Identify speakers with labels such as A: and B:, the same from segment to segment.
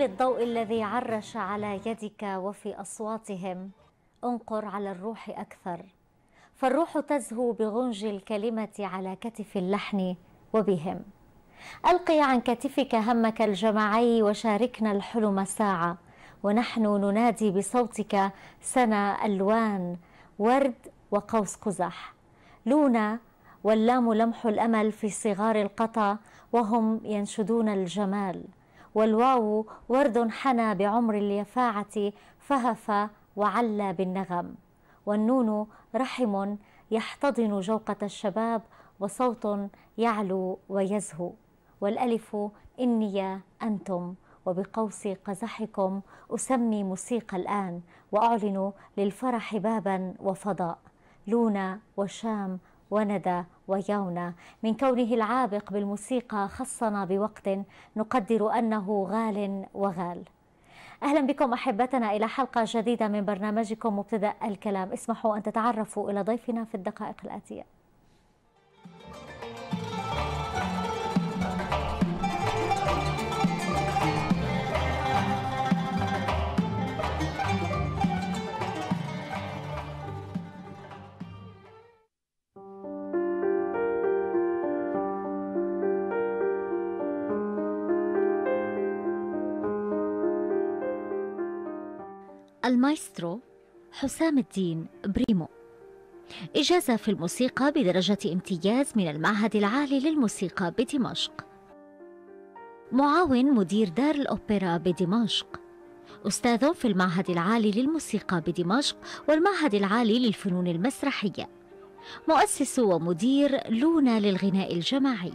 A: بظل الضوء الذي عرش على يدك وفي اصواتهم انقر على الروح اكثر فالروح تزهو بغنج الكلمه على كتف اللحن وبهم القي عن كتفك همك الجماعي وشاركنا الحلم ساعه ونحن ننادي بصوتك سنا الوان ورد وقوس قزح لونا واللام لمح الامل في صغار القطا وهم ينشدون الجمال والواو ورد حنى بعمر اليفاعة فهف وعلى بالنغم والنون رحم يحتضن جوقة الشباب وصوت يعلو ويزهو والألف إني أنتم وبقوس قزحكم أسمي موسيقى الآن وأعلن للفرح بابا وفضاء لونا وشام وندى ويونا من كونه العابق بالموسيقى خصنا بوقت نقدر أنه غال وغال أهلا بكم أحبتنا إلى حلقة جديدة من برنامجكم مبتدأ الكلام اسمحوا أن تتعرفوا إلى ضيفنا في الدقائق الآتية المايسترو حسام الدين بريمو إجازة في الموسيقى بدرجة امتياز من المعهد العالي للموسيقى بدمشق معاون مدير دار الأوبرا بدمشق أستاذ في المعهد العالي للموسيقى بدمشق والمعهد العالي للفنون المسرحية مؤسس ومدير لونا للغناء الجماعي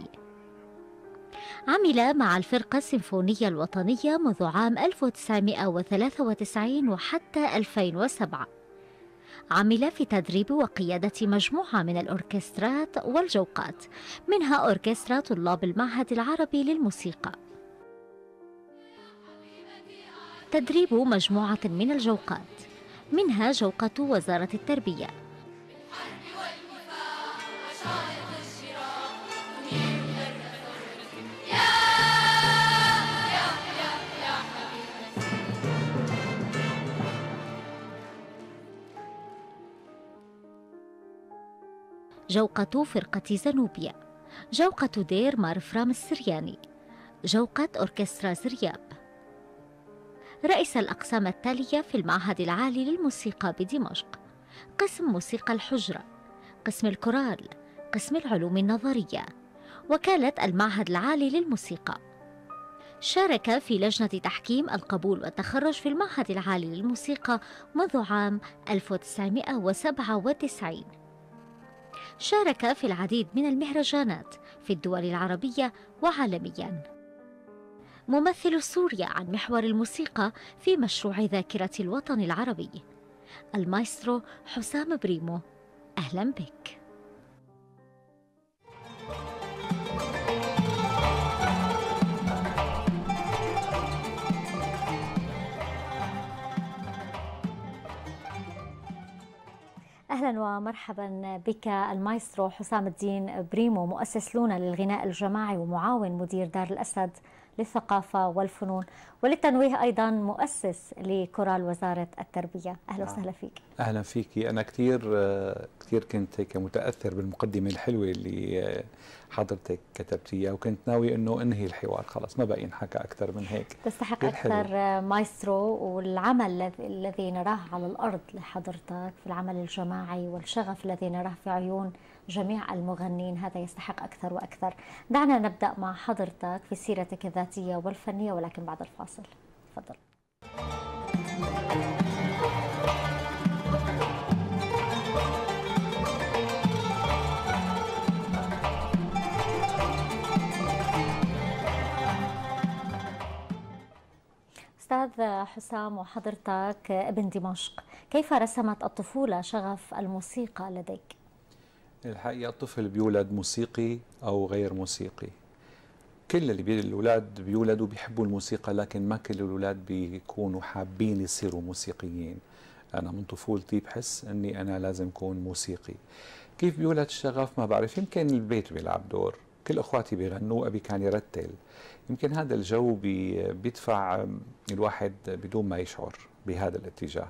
A: عمل مع الفرقة السيمفونية الوطنية منذ عام 1993 وحتى 2007 عمل في تدريب وقيادة مجموعة من الأوركسترات والجوقات منها أوركسترا طلاب المعهد العربي للموسيقى تدريب مجموعة من الجوقات منها جوقة وزارة التربية جوقة فرقة زنوبيا جوقة دير مارفرام السرياني جوقة أوركسترا زرياب رئيس الأقسام التالية في المعهد العالي للموسيقى بدمشق قسم موسيقى الحجرة قسم الكورال قسم العلوم النظرية وكالة المعهد العالي للموسيقى شارك في لجنة تحكيم القبول والتخرج في المعهد العالي للموسيقى منذ عام 1997 شارك في العديد من المهرجانات في الدول العربية وعالميا ممثل سوريا عن محور الموسيقى في مشروع ذاكرة الوطن العربي المايسترو حسام بريمو أهلا بك أهلا ومرحبا بك المايسترو حسام الدين بريمو مؤسس لونا للغناء الجماعي ومعاون مدير دار الأسد للثقافة والفنون وللتنويه أيضا مؤسس لكورال وزارة التربية أهلا نعم. وسهلا فيك
B: أهلا فيك أنا كثير كثير كنت هيك متأثر بالمقدمة الحلوة اللي حضرتك كتبتيها وكنت ناوي أنه أنهي الحوار خلاص ما بقى ينحكى أكثر من هيك
A: تستحق أكثر مايسترو والعمل الذي نراه على الأرض لحضرتك في العمل الجماعي والشغف الذي نراه في عيون جميع المغنين هذا يستحق أكثر وأكثر دعنا نبدأ مع حضرتك في سيرتك الذاتية والفنية ولكن بعد الفاصل تفضل أستاذ حسام وحضرتك ابن دمشق كيف رسمت الطفولة شغف الموسيقى لديك؟
B: الحقيقة الطفل بيولد موسيقي أو غير موسيقي كل اللي الأولاد بيولدوا بيحبوا الموسيقى لكن ما كل الأولاد بيكونوا حابين يصيروا موسيقيين أنا من طفولتي بحس أني أنا لازم أكون موسيقي كيف بيولد الشغف ما بعرف يمكن البيت بيلعب دور كل اخواتي بيغنوا ابي كان يرتل يمكن هذا الجو بي بيدفع الواحد بدون ما يشعر بهذا الاتجاه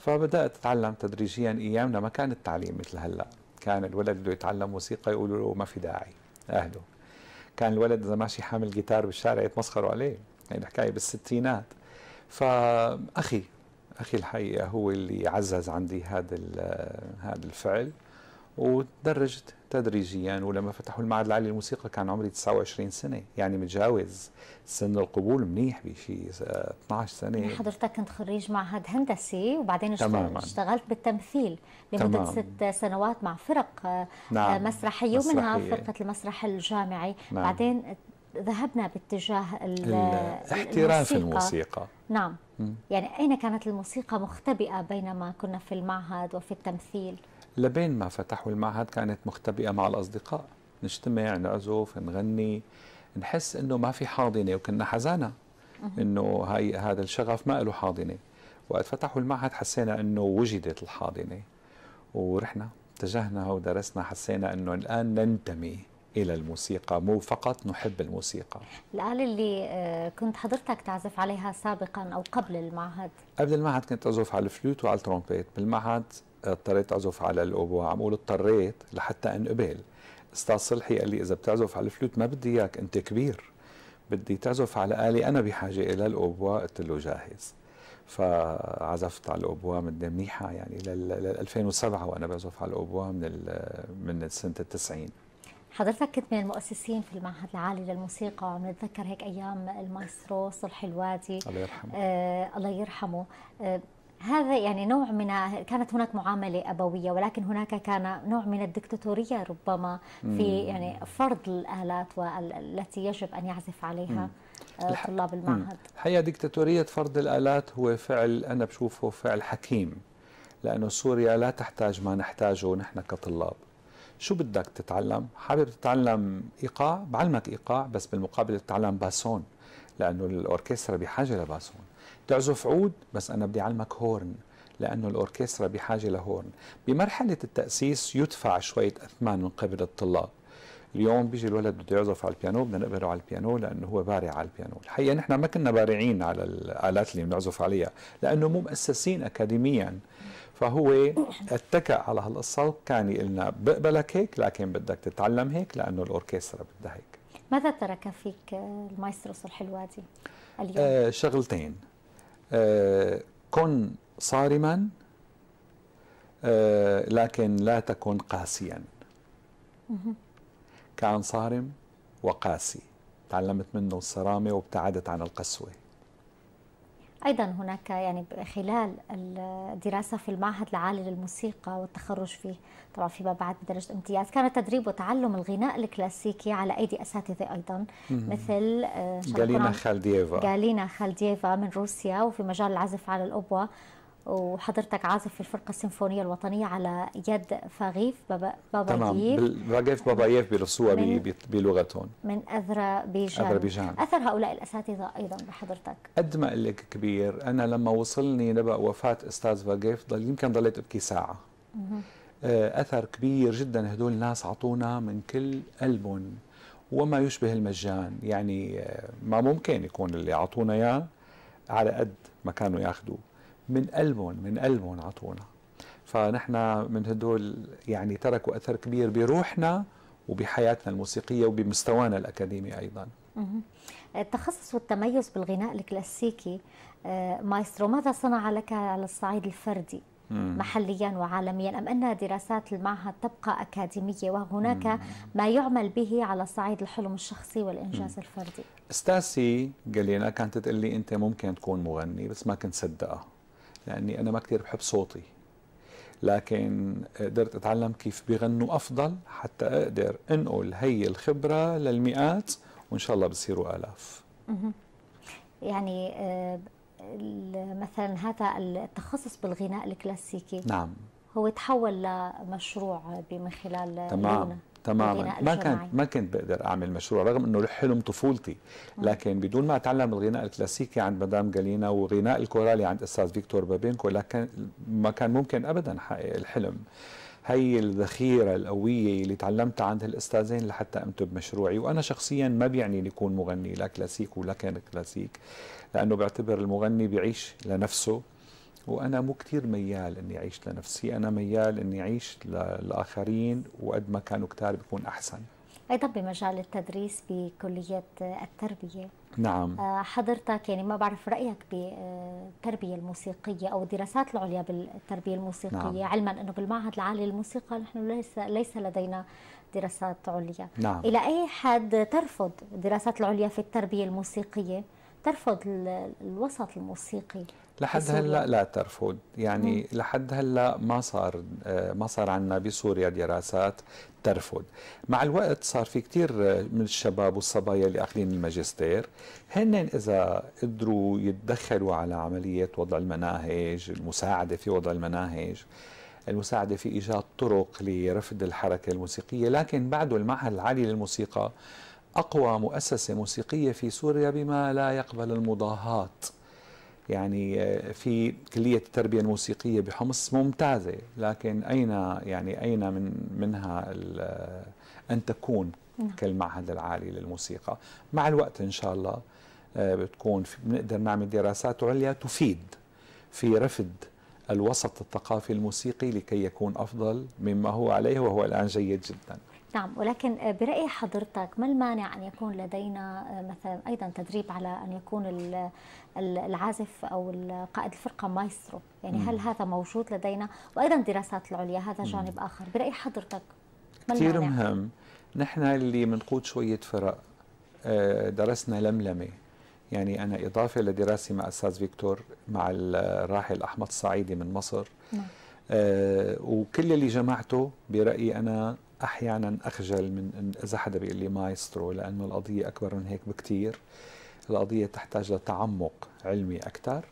B: فبدات اتعلم تدريجيا أيامنا ما كان التعليم مثل هلا كان الولد بده يتعلم موسيقى يقولوا له ما في داعي اهله كان الولد اذا ماشي حامل جيتار بالشارع يتمسخروا عليه يعني الحكايه بالستينات فاخي اخي الحقيقه هو اللي عزز عندي هذا هذا الفعل وتدرجت تدريجيا ولما فتحوا المعهد العالي للموسيقى كان عمري 29 سنه يعني متجاوز سن القبول منيح بشي 12 سنه حضرتك
A: كنت خريج معهد هندسي وبعدين اشتغلت بالتمثيل لمده ست سنوات مع فرق آه، نعم. آه، مسرحيه ومنها فرقه المسرح الجامعي نعم. بعدين ذهبنا باتجاه الاحتراف الموسيقى. الموسيقى نعم م. يعني اين كانت الموسيقى مختبئه بينما كنا في المعهد وفي التمثيل
B: لبين ما فتحوا المعهد كانت مختبئة مع الأصدقاء نجتمع نعزف نغني نحس انه ما في حاضنه وكنا حزانه انه هاي هذا الشغف ما له حاضنه وقت فتحوا المعهد حسينا انه وجدت الحاضنه ورحنا اتجهنا ودرسنا حسينا انه الان ننتمي الى الموسيقى مو فقط نحب الموسيقى
A: الآلة اللي آه، كنت حضرتك تعزف عليها سابقا او قبل المعهد
B: قبل المعهد كنت اعزف على الفلوت وعلى الترومبيت بالمعهد اضطريت اعزف على الاوبوا عم اقول اضطريت لحتى انقبل استاذ صلحي قال لي اذا بتعزف على الفلوت ما بدي اياك انت كبير بدي تعزف على آلة أنا بحاجة إلى الأوبوا قلت له جاهز فعزفت على الأوبوا من منيحة يعني لل 2007 وأنا بعزف على الأوبوا من من سنة 90
A: حضرتك كنت من المؤسسين في المعهد العالي للموسيقى بنتذكر هيك ايام المايسترو صلح الوادي الله يرحمه آه الله يرحمه آه هذا يعني نوع من كانت هناك معامله ابويه ولكن هناك كان نوع من الدكتاتوريه ربما في يعني فرض الالات التي يجب ان يعزف عليها آه، طلاب المعهد
B: الحقيقه دكتاتوريه فرض الالات هو فعل انا بشوفه فعل حكيم لانه سوريا لا تحتاج ما نحتاجه نحن كطلاب شو بدك تتعلم حابب تتعلم ايقاع بعلمك ايقاع بس بالمقابل تتعلم باسون لانه الاوركسترا بحاجه لباسون تعزف عود بس أنا بدي أعلمك هورن لأنه الأوركسترا بحاجة لهورن بمرحلة التأسيس يدفع شوية أثمان من قبل الطلاب اليوم بيجي الولد بده يعزف على البيانو بدنا نقبله على البيانو لانه هو بارع على البيانو، الحقيقه نحن ما كنا بارعين على الالات اللي بنعزف عليها لانه مو مؤسسين اكاديميا فهو اتكى على هالقصه وكان يقول لنا بقبلك هيك لكن بدك تتعلم هيك لانه الاوركسترا بدها هيك.
A: ماذا ترك فيك المايسترو صلح الوادي اليوم؟ آه
B: شغلتين كن صارما آه، لكن لا تكن قاسيا كان صارم وقاسي تعلمت منه الصرامة وابتعدت عن القسوة
A: أيضا هناك يعني خلال الدراسة في المعهد العالي للموسيقى والتخرج فيه طبعا فيما بعد بدرجة امتياز كان تدريب وتعلم الغناء الكلاسيكي على أيدي أساتذة أيضا مثل آه، جالينا
B: خالدييفا جالينا
A: خالدييفا من روسيا وفي مجال العزف على الأوبوا وحضرتك عازف في الفرقة السيمفونية الوطنية على يد فغيف بابا بابا تمام
B: فغيف بابايف بيرسوها بلغتهم
A: من أذربيجان أذربيجان أثر هؤلاء الأساتذة أيضا بحضرتك
B: قد ما أقول لك كبير أنا لما وصلني نبأ وفاة أستاذ فغيف ضل يمكن ضليت أبكي ساعة آه، أثر كبير جدا هدول الناس عطونا من كل قلبهم وما يشبه المجان يعني آه، ما ممكن يكون اللي عطونا إياه على قد ما كانوا ياخذوه من قلبهم من قلبهم عطونا فنحن من هدول يعني تركوا اثر كبير بروحنا وبحياتنا الموسيقيه وبمستوانا الاكاديمي ايضا
A: التخصص والتميز بالغناء الكلاسيكي آه، مايسترو ماذا صنع لك على الصعيد الفردي
C: محليا
A: وعالميا أم أن دراسات المعهد تبقى أكاديمية وهناك ما يعمل به على صعيد الحلم الشخصي والإنجاز الفردي
B: استاسي قال لي أنا كانت تقول لي أنت ممكن تكون مغني بس ما كنت صدقها لاني يعني انا ما كثير بحب صوتي لكن قدرت اتعلم كيف بغنوا افضل حتى اقدر انقل هي الخبره للمئات وان شاء الله بصيروا الاف
A: يعني آه، مثلا هذا التخصص بالغناء الكلاسيكي نعم هو تحول لمشروع من خلال تمام تماما ما كان
B: ما كنت بقدر اعمل مشروع رغم انه حلم طفولتي لكن بدون ما اتعلم الغناء الكلاسيكي عند مدام جالينا وغناء الكورالي عند استاذ فيكتور بابينكو لكن ما كان ممكن ابدا حقق الحلم هي الذخيرة القوية اللي تعلمتها عند الأستاذين لحتى أنتج مشروعي وأنا شخصيا ما بيعني يكون مغني لا كلاسيك ولا كان كلاسيك لأنه بعتبر المغني بيعيش لنفسه وانا مو كثير ميال اني اعيش لنفسي انا ميال اني اعيش للاخرين وقد ما كانوا كتار بيكون احسن
A: ايضا بمجال التدريس بكليه التربيه نعم آه، حضرتك يعني ما بعرف رايك بالتربيه الموسيقيه او الدراسات العليا بالتربيه الموسيقيه نعم. علما انه بالمعهد العالي للموسيقى نحن ليس ليس لدينا دراسات عليا نعم. الى اي حد ترفض الدراسات العليا في التربيه الموسيقيه ترفض الوسط الموسيقي لحد هلا
B: لا ترفض يعني مم. لحد هلا ما صار آه، ما صار عندنا بسوريا دراسات ترفض مع الوقت صار في كثير آه، من الشباب والصبايا اللي اخذين الماجستير هن اذا قدروا يتدخلوا على عمليه وضع المناهج المساعده في وضع المناهج المساعده في ايجاد طرق لرفض الحركه الموسيقيه لكن بعده المعهد العالي للموسيقى أقوى مؤسسة موسيقية في سوريا بما لا يقبل المضاهات يعني آه، في كلية التربية الموسيقية بحمص ممتازة لكن أين يعني أين من منها آه، أن تكون نعم. كالمعهد العالي للموسيقى مع الوقت إن شاء الله آه، بتكون بنقدر نعمل دراسات عليا تفيد في رفد الوسط الثقافي الموسيقي لكي يكون أفضل مما هو عليه وهو الآن جيد جداً
A: نعم ولكن آه، برأي حضرتك ما المانع أن يكون لدينا آه، مثلا أيضا تدريب على أن يكون العازف أو قائد الفرقة مايسترو يعني هل هذا موجود لدينا وأيضا دراسات العليا هذا جانب آخر برأي حضرتك ما كثير
B: مهم نحن اللي بنقود شوية فرق آه، درسنا لملمة يعني أنا إضافة لدراسي مع أستاذ فيكتور مع الراحل أحمد الصعيدي من مصر نعم. آه وكل اللي جمعته برأيي أنا احيانا اخجل من اذا حدا بيقول لي مايسترو لانه القضيه اكبر من هيك بكثير القضيه تحتاج لتعمق علمي اكثر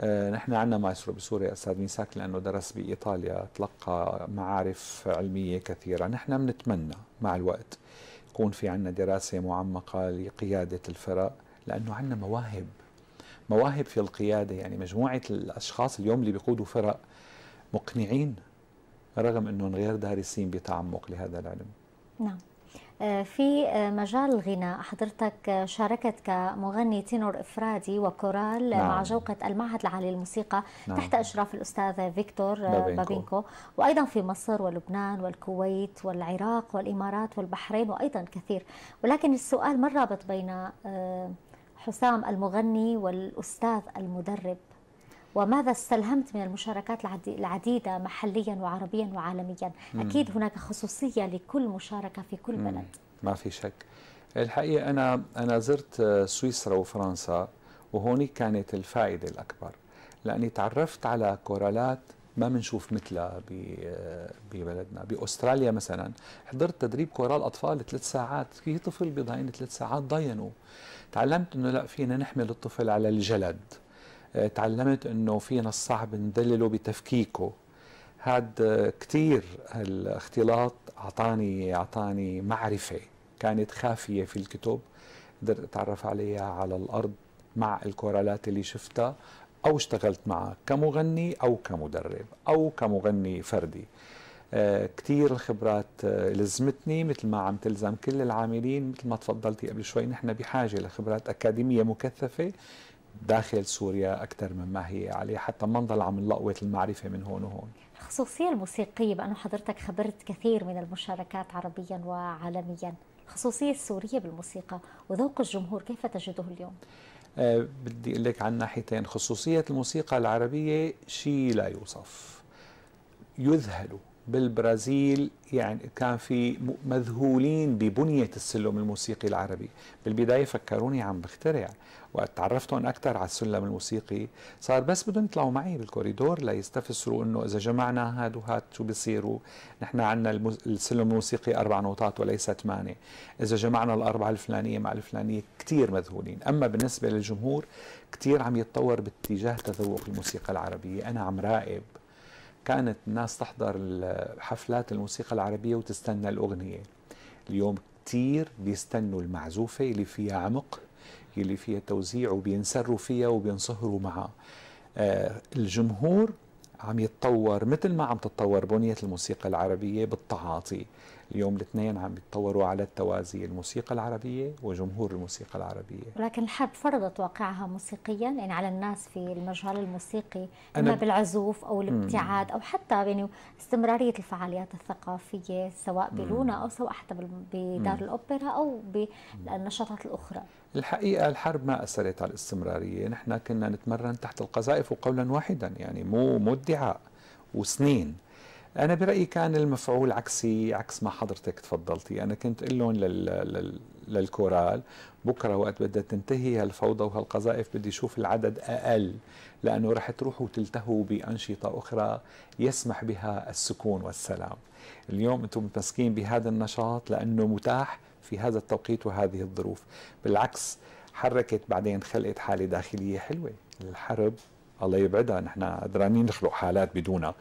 B: آه، نحن عندنا مايسترو بسوريا استاذ ميساك لانه درس بايطاليا تلقى معارف علميه كثيره نحن بنتمنى مع الوقت يكون في عندنا دراسه معمقه لقياده الفرق لانه عندنا مواهب مواهب في القياده يعني مجموعه الاشخاص اليوم اللي بيقودوا فرق مقنعين رغم أنهم غير دارسين بتعمق لهذا العلم
A: نعم آه، في آه، مجال الغناء حضرتك آه، شاركت كمغني تينور إفرادي وكورال نعم. مع جوقة المعهد العالي للموسيقى نعم. تحت إشراف الأستاذ فيكتور بابينكو. بابينكو وأيضا في مصر ولبنان والكويت والعراق والإمارات والبحرين وأيضا كثير ولكن السؤال ما الرابط بين حسام المغني والأستاذ المدرب وماذا استلهمت من المشاركات العديدة محليا وعربيا وعالميا أكيد هناك خصوصية لكل مشاركة في كل بلد
B: ما في شك الحقيقة أنا أنا زرت سويسرا وفرنسا وهونيك كانت الفائدة الأكبر لأني تعرفت على كورالات ما بنشوف مثلها ببلدنا باستراليا مثلا حضرت تدريب كورال اطفال ثلاث ساعات في طفل بضاين ثلاث ساعات ضاينوا تعلمت انه لا فينا نحمل الطفل على الجلد تعلمت انه فينا الصعب ندلله بتفكيكه هاد آه، كثير الاختلاط اعطاني اعطاني معرفه كانت خافيه في الكتب قدرت اتعرف عليها على الارض مع الكورالات اللي شفتها او اشتغلت معها كمغني او كمدرب او كمغني فردي آه، كثير الخبرات آه، لزمتني مثل ما عم تلزم كل العاملين مثل ما تفضلتي قبل شوي نحن بحاجه لخبرات اكاديميه مكثفه داخل سوريا أكثر مما هي عليه حتى ما نضل عم نلقوة المعرفة من هون وهون
A: الخصوصية الموسيقية بأنه حضرتك خبرت كثير من المشاركات عربيا وعالميا الخصوصية السورية بالموسيقى وذوق الجمهور كيف تجده اليوم؟
B: أه بدي أقول لك عن ناحيتين خصوصية الموسيقى العربية شيء لا يوصف يذهل بالبرازيل يعني كان في مذهولين ببنية السلم الموسيقي العربي بالبداية فكروني عم بخترع وتعرفتهم أكثر على السلم الموسيقي صار بس بدهم يطلعوا معي بالكوريدور ليستفسروا إنه إذا جمعنا هاد وهاد شو بصيروا نحن عندنا السلم الموسيقي أربع نوتات وليس ثمانية إذا جمعنا الأربعة الفلانية مع الفلانية كثير مذهولين أما بالنسبة للجمهور كثير عم يتطور باتجاه تذوق الموسيقى العربية أنا عم راقب كانت الناس تحضر حفلات الموسيقى العربية وتستنى الأغنية اليوم كتير بيستنوا المعزوفة اللي فيها عمق اللي فيها توزيع وبينسروا فيها وبينصهروا معها آه، الجمهور عم يتطور مثل ما عم تتطور بنية الموسيقى العربية بالتعاطي اليوم الاثنين عم يتطوروا على التوازي الموسيقى العربية وجمهور الموسيقى العربية
A: ولكن الحرب فرضت واقعها موسيقيا يعني على الناس في المجال الموسيقي إما بالعزوف أو الابتعاد أو حتى يعني استمرارية الفعاليات الثقافية سواء بلونا أو سواء حتى بدار الأوبرا أو بالنشاطات الأخرى
B: الحقيقة الحرب ما أثرت على الاستمرارية نحن كنا نتمرن تحت القذائف وقولا واحدا يعني مو مو ادعاء وسنين انا برايي كان المفعول عكسي عكس ما حضرتك تفضلتي انا كنت اقول لهم لل... لل... للكورال بكره وقت بدها تنتهي هالفوضى وهالقذائف بدي اشوف العدد اقل لانه رح تروحوا تلتهوا بانشطه اخرى يسمح بها السكون والسلام اليوم انتم متمسكين بهذا النشاط لانه متاح في هذا التوقيت وهذه الظروف بالعكس حركت بعدين خلقت حاله داخليه حلوه الحرب الله يبعدها نحن قدرانين نخلق حالات بدونها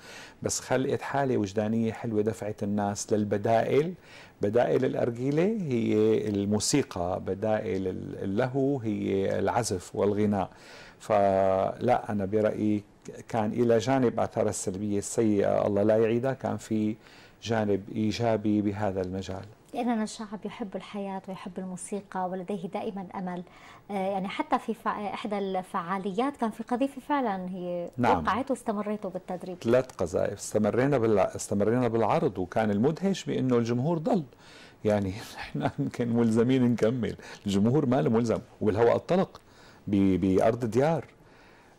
B: بس خلقت حاله وجدانيه حلوه دفعت الناس للبدائل بدائل الارجيله هي الموسيقى بدائل اللهو هي العزف والغناء فلا انا برايي كان الى جانب اثارها السلبيه السيئه الله لا يعيدها كان في جانب ايجابي بهذا المجال
A: لأننا شعب يحب الحياة ويحب الموسيقى ولديه دائما أمل آه، يعني حتى في إحدى الفعاليات كان في قذيفة فعلا هي نعم. وقعت واستمريتوا بالتدريب
B: ثلاث قذائف استمرينا بال... استمرينا بالعرض وكان المدهش بأنه الجمهور ضل يعني نحن يمكن ملزمين نكمل الجمهور ما له ملزم وبالهواء الطلق بأرض ديار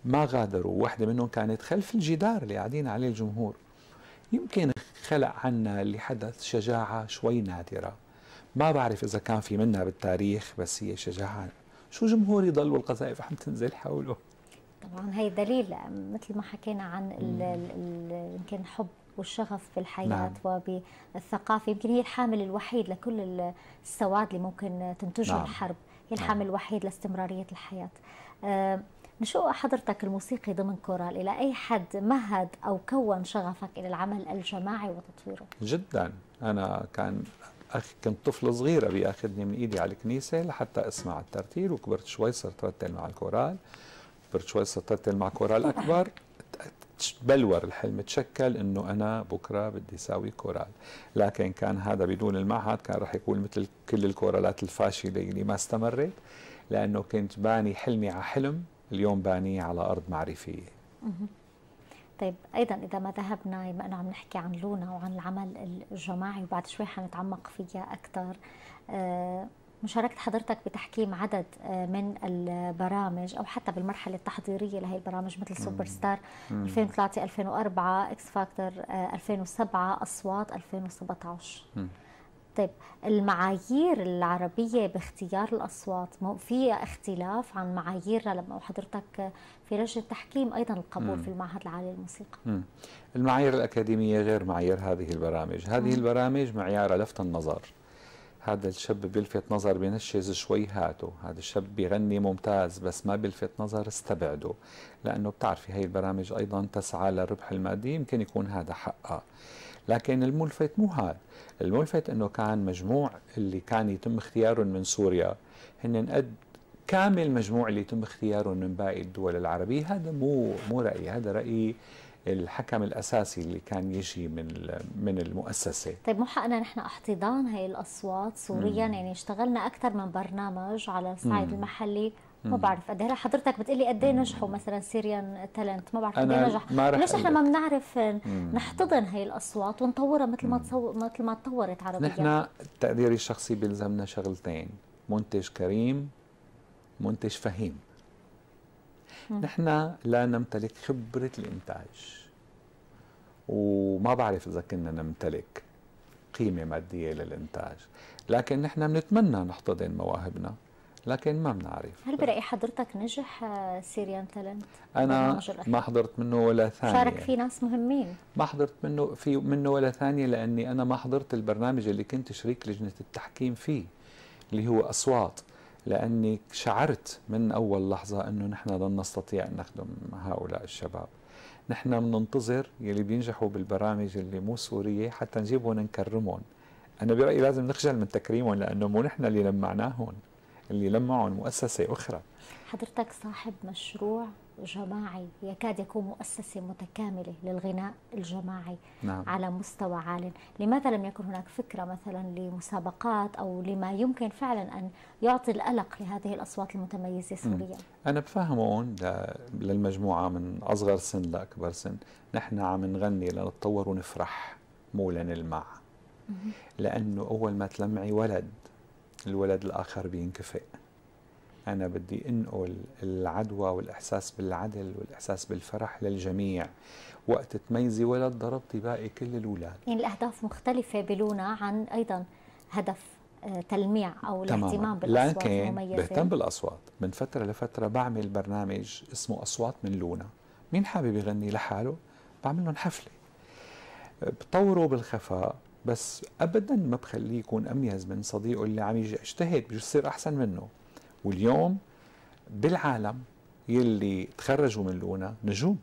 B: ما غادروا واحدة منهم كانت خلف الجدار اللي قاعدين عليه الجمهور يمكن خلق عنا اللي حدث شجاعة شوي نادرة ما بعرف إذا كان في منها بالتاريخ بس هي شجاعة شو جمهور يضل والقذائف عم تنزل حوله
A: طبعا هي دليل مثل ما حكينا عن يمكن حب والشغف بالحياة نعم. وبالثقافة يمكن هي الحامل الوحيد لكل السواد اللي ممكن تنتجه نعم. الحرب هي نعم. الحامل نعم. الوحيد لاستمرارية الحياة آه، نشوء حضرتك الموسيقي ضمن كورال إلى أي حد مهد أو كون شغفك إلى العمل الجماعي وتطويره؟
B: جدا أنا كان أخ كنت طفلة صغيرة بياخذني من إيدي على الكنيسة لحتى أسمع الترتيل وكبرت شوي صرت رتل مع الكورال كبرت شوي صرت رتل مع كورال أكبر بلور الحلم تشكل انه انا بكره بدي اساوي كورال لكن كان هذا بدون المعهد كان رح يكون مثل كل الكورالات الفاشله اللي ما استمرت لانه كنت باني حلمي على حلم اليوم بانيه على أرض معرفية
A: طيب ايضا اذا ما ذهبنا بما انه عم نحكي عن لونا وعن العمل الجماعي وبعد شوي حنتعمق فيها اكثر آه، مشاركة حضرتك بتحكيم عدد آه، من البرامج أو حتى بالمرحلة التحضيرية لهي البرامج مثل سوبر ستار 2003 2004 اكس فاكتور 2007 آه، أصوات 2017 طيب المعايير العربية باختيار الأصوات في اختلاف عن معاييرها لما وحضرتك في لجنة تحكيم أيضا القبول مم. في المعهد العالي للموسيقى
B: المعايير الأكاديمية غير معايير هذه البرامج هذه مم. البرامج معيارها لفت النظر هذا الشاب بيلفت نظر بينشز شوي هاته هذا الشاب بيغني ممتاز بس ما بيلفت نظر استبعده لأنه بتعرفي هاي البرامج أيضا تسعى للربح المادي يمكن يكون هذا حقها لكن الملفت مو هذا الملفت انه كان مجموع اللي كان يتم اختيارهم من سوريا هن قد كامل مجموع اللي يتم اختيارهم من باقي الدول العربيه هذا مو مو رايي هذا رايي الحكم الاساسي اللي كان يجي من من المؤسسه
A: طيب مو حقنا نحن احتضان هي الاصوات سوريا يعني اشتغلنا اكثر من برنامج على الصعيد المحلي ما بعرف قد ايه حضرتك بتقلي قد ايه نجحوا مثلا سيريان تالنت ما بعرف قد ايه نجح ليش احنا ما بنعرف نحتضن هي الاصوات ونطورها مثل ما تصور مثل ما تطورت عربيا نحن
B: تقديري الشخصي بيلزمنا شغلتين منتج كريم منتج فهيم نحن لا نمتلك خبره الانتاج وما بعرف اذا كنا نمتلك قيمه ماديه للانتاج لكن نحن بنتمنى نحتضن مواهبنا لكن ما بنعرف هل
A: برأي حضرتك نجح سيريان آه، تالنت؟ أنا ما
B: حضرت منه ولا ثانية شارك فيه
A: ناس مهمين
B: ما حضرت منه في منه ولا ثانية لأني أنا ما حضرت البرنامج اللي كنت شريك لجنة التحكيم فيه اللي هو أصوات لأني شعرت من أول لحظة أنه نحن لن نستطيع أن نخدم هؤلاء الشباب نحن بننتظر يلي بينجحوا بالبرامج اللي مو سورية حتى نجيبهم نكرمهم أنا برأيي لازم نخجل من تكريمهم لأنه مو نحن اللي لمعناهم اللي لمعهم مؤسسة أخرى
A: حضرتك صاحب مشروع جماعي يكاد يكون مؤسسة متكاملة للغناء الجماعي نعم. على مستوى عال لماذا لم يكن هناك فكرة مثلا لمسابقات أو لما يمكن فعلا أن يعطي القلق لهذه الأصوات المتميزة سوريا
B: أنا بفهم هون للمجموعة من أصغر سن لأكبر سن نحن عم نغني لنتطور ونفرح مو لنلمع لأنه أول ما تلمعي ولد الولد الآخر بينكفئ أنا بدي أنقل العدوى والإحساس بالعدل والإحساس بالفرح للجميع وقت تميزي ولد ضربتي باقي كل الأولاد
A: يعني الأهداف مختلفة بلونا عن أيضا هدف آه، تلميع أو الاهتمام بالأصوات لكن المميزة بهتم
B: بالأصوات من فترة لفترة بعمل برنامج اسمه أصوات من لونا مين حابب يغني لحاله بعمل لهم حفلة بطوره بالخفاء بس ابدا ما بخليه يكون اميز من صديقه اللي عم يجتهد بده يصير احسن منه واليوم بالعالم يلي تخرجوا من لونا نجوم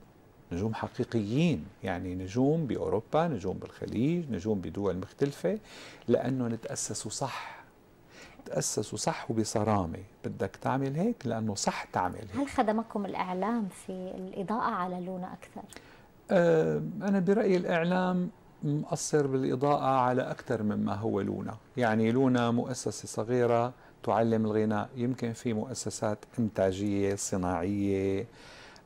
B: نجوم حقيقيين يعني نجوم باوروبا نجوم بالخليج نجوم بدول مختلفه لانه تاسسوا صح تاسسوا صح وبصرامه بدك تعمل هيك لانه صح تعمل
A: هيك هل خدمكم الاعلام في الاضاءه على لونا اكثر
B: أه انا برايي الاعلام مقصر بالإضاءة على أكثر مما هو لونا يعني لونا مؤسسة صغيرة تعلم الغناء يمكن في مؤسسات إنتاجية صناعية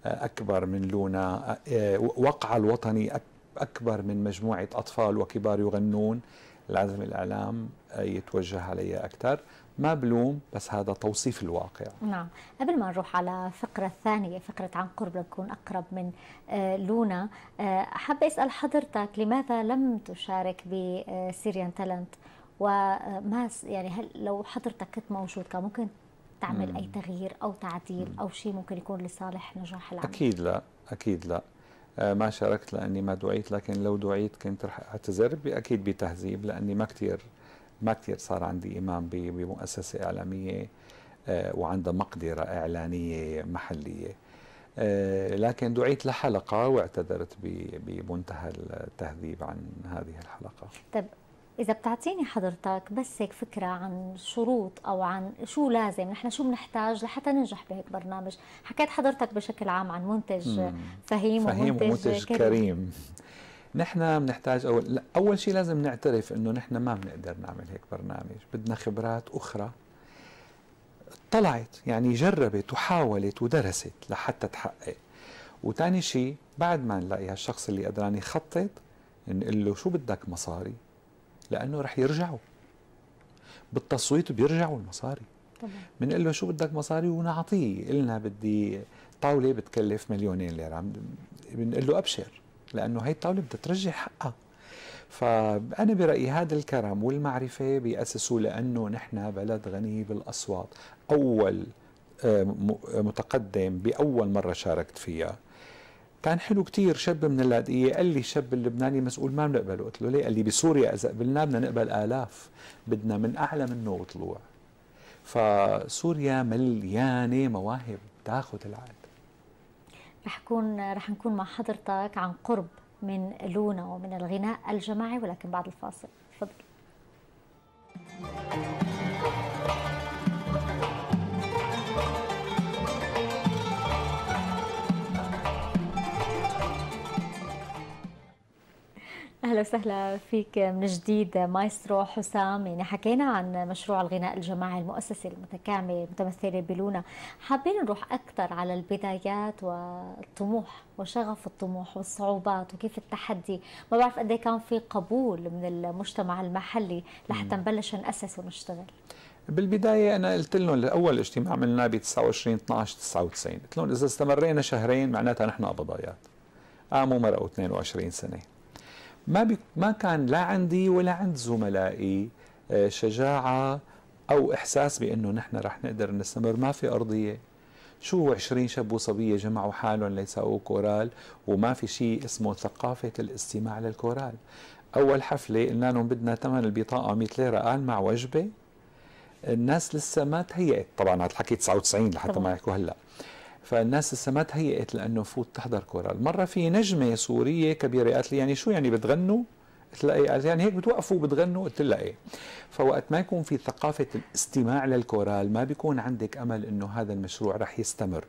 B: آه، أكبر من لونا آه، وقع الوطني أكبر من مجموعة أطفال وكبار يغنون لازم الإعلام آه، يتوجه عليها أكثر ما بلوم بس هذا توصيف الواقع
A: نعم قبل ما نروح على فقرة ثانية فقرة عن قرب لنكون أقرب من آه، لونا آه، حابة أسأل حضرتك لماذا لم تشارك بسيريان تالنت وما يعني هل لو حضرتك كنت موجود كان ممكن تعمل مم. أي تغيير أو تعديل مم. أو شيء ممكن يكون لصالح نجاح العمل
B: أكيد لا أكيد لا آه، ما شاركت لأني ما دعيت لكن لو دعيت كنت رح أعتذر أكيد بتهذيب لأني ما كثير ما كثير صار عندي إيمان بمؤسسة إعلامية آه، وعندها مقدرة إعلانية محلية آه، لكن دعيت لحلقة واعتذرت بمنتهى التهذيب عن هذه الحلقة
A: طب إذا بتعطيني حضرتك بس هيك فكرة عن شروط أو عن شو لازم نحن شو بنحتاج لحتى ننجح بهيك برنامج حكيت حضرتك بشكل عام عن منتج فهيم, فهيم ومنتج, ومنتج كريم, كريم.
B: نحن بنحتاج اول لا اول شيء لازم نعترف انه نحن ما بنقدر نعمل هيك برنامج بدنا خبرات اخرى طلعت يعني جربت وحاولت ودرست لحتى تحقق وثاني شيء بعد ما نلاقي هالشخص اللي قدران يخطط نقول له شو بدك مصاري لانه رح يرجعوا بالتصويت بيرجعوا المصاري بنقول له شو بدك مصاري ونعطيه قلنا بدي طاوله بتكلف مليونين ليره بنقول له ابشر لأنه هي الطاولة بدها ترجع حقها فأنا برأيي هذا الكرم والمعرفة بيأسسوا لأنه نحن بلد غني بالأصوات أول آه، متقدم بأول مرة شاركت فيها كان حلو كتير شاب من اللاذقية قال لي الشاب اللبناني مسؤول ما بنقبله قلت له ليه قال لي بسوريا إذا قبلنا بدنا نقبل آلاف بدنا من أعلى منه وطلوع فسوريا مليانة مواهب تاخذ العالم
A: رح كون رح نكون مع حضرتك عن قرب من لونا ومن الغناء الجماعي ولكن بعد الفاصل تفضل اهلا وسهلا فيك من جديد مايسترو حسام يعني حكينا عن مشروع الغناء الجماعي المؤسسه المتكامله المتمثله بلونا حابين نروح اكثر على البدايات والطموح وشغف الطموح والصعوبات وكيف التحدي ما بعرف قد إيه كان في قبول من المجتمع المحلي لحتى نبلش ناسس ونشتغل
B: بالبداية أنا قلت لهم الأول اجتماع عملناه ب 29 12 99 قلت لهم إذا استمرينا شهرين معناتها نحن قبضايات قاموا مرقوا 22 سنة ما بي ما كان لا عندي ولا عند زملائي آه، شجاعه او احساس بانه نحن رح نقدر نستمر ما في ارضيه شو 20 شاب وصبيه جمعوا حالهم ليساووا كورال وما في شيء اسمه ثقافه الاستماع للكورال اول حفله قلنا لهم بدنا ثمن البطاقه 100 ليره قال مع وجبه الناس لسه ما تهيأت طبعا هذا الحكي 99 لحتى ما يحكوا هلا فالناس لسه ما تهيئت لانه فوت تحضر كورال مره في نجمه سوريه كبيره قالت لي يعني شو يعني بتغنوا؟ قلت لها ايه قالت يعني هيك بتوقفوا بتغنوا قلت لها ايه فوقت ما يكون في ثقافه الاستماع للكورال ما بيكون عندك امل انه هذا المشروع رح يستمر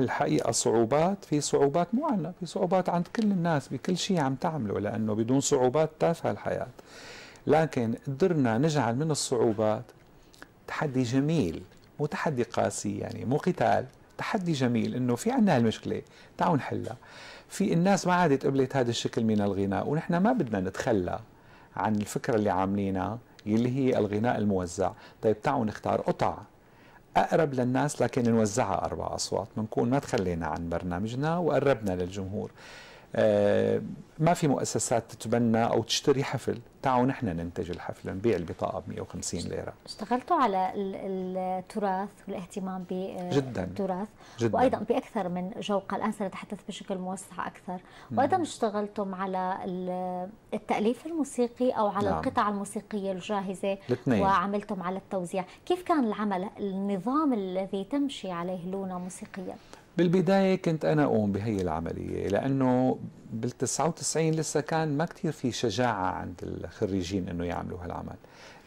B: الحقيقه صعوبات في صعوبات مو عنا في صعوبات عند كل الناس بكل شيء عم تعمله لانه بدون صعوبات تافهه الحياه لكن قدرنا نجعل من الصعوبات تحدي جميل وتحدي قاسي يعني مو قتال تحدي جميل انه في عندنا هالمشكله تعالوا نحلها في الناس ما عادت قبلت هذا الشكل من الغناء ونحن ما بدنا نتخلى عن الفكره اللي عاملينها اللي هي الغناء الموزع طيب تعالوا نختار قطع اقرب للناس لكن نوزعها اربع اصوات بنكون ما تخلينا عن برنامجنا وقربنا للجمهور آه، ما في مؤسسات تتبنى او تشتري حفل تعالوا نحن ننتج الحفل نبيع البطاقه ب 150 ليره
A: اشتغلتوا على التراث والاهتمام بالتراث آه، جدا وايضا باكثر من جوقه الان سنتحدث بشكل موسع اكثر وايضا اشتغلتم على التاليف الموسيقي او على نعم. القطع الموسيقيه الجاهزه الاثنين. وعملتم على التوزيع كيف كان العمل النظام الذي تمشي عليه لونا موسيقيا
B: بالبداية كنت أنا أقوم بهي العملية لأنه بال99 لسه كان ما كتير في شجاعة عند الخريجين أنه يعملوا هالعمل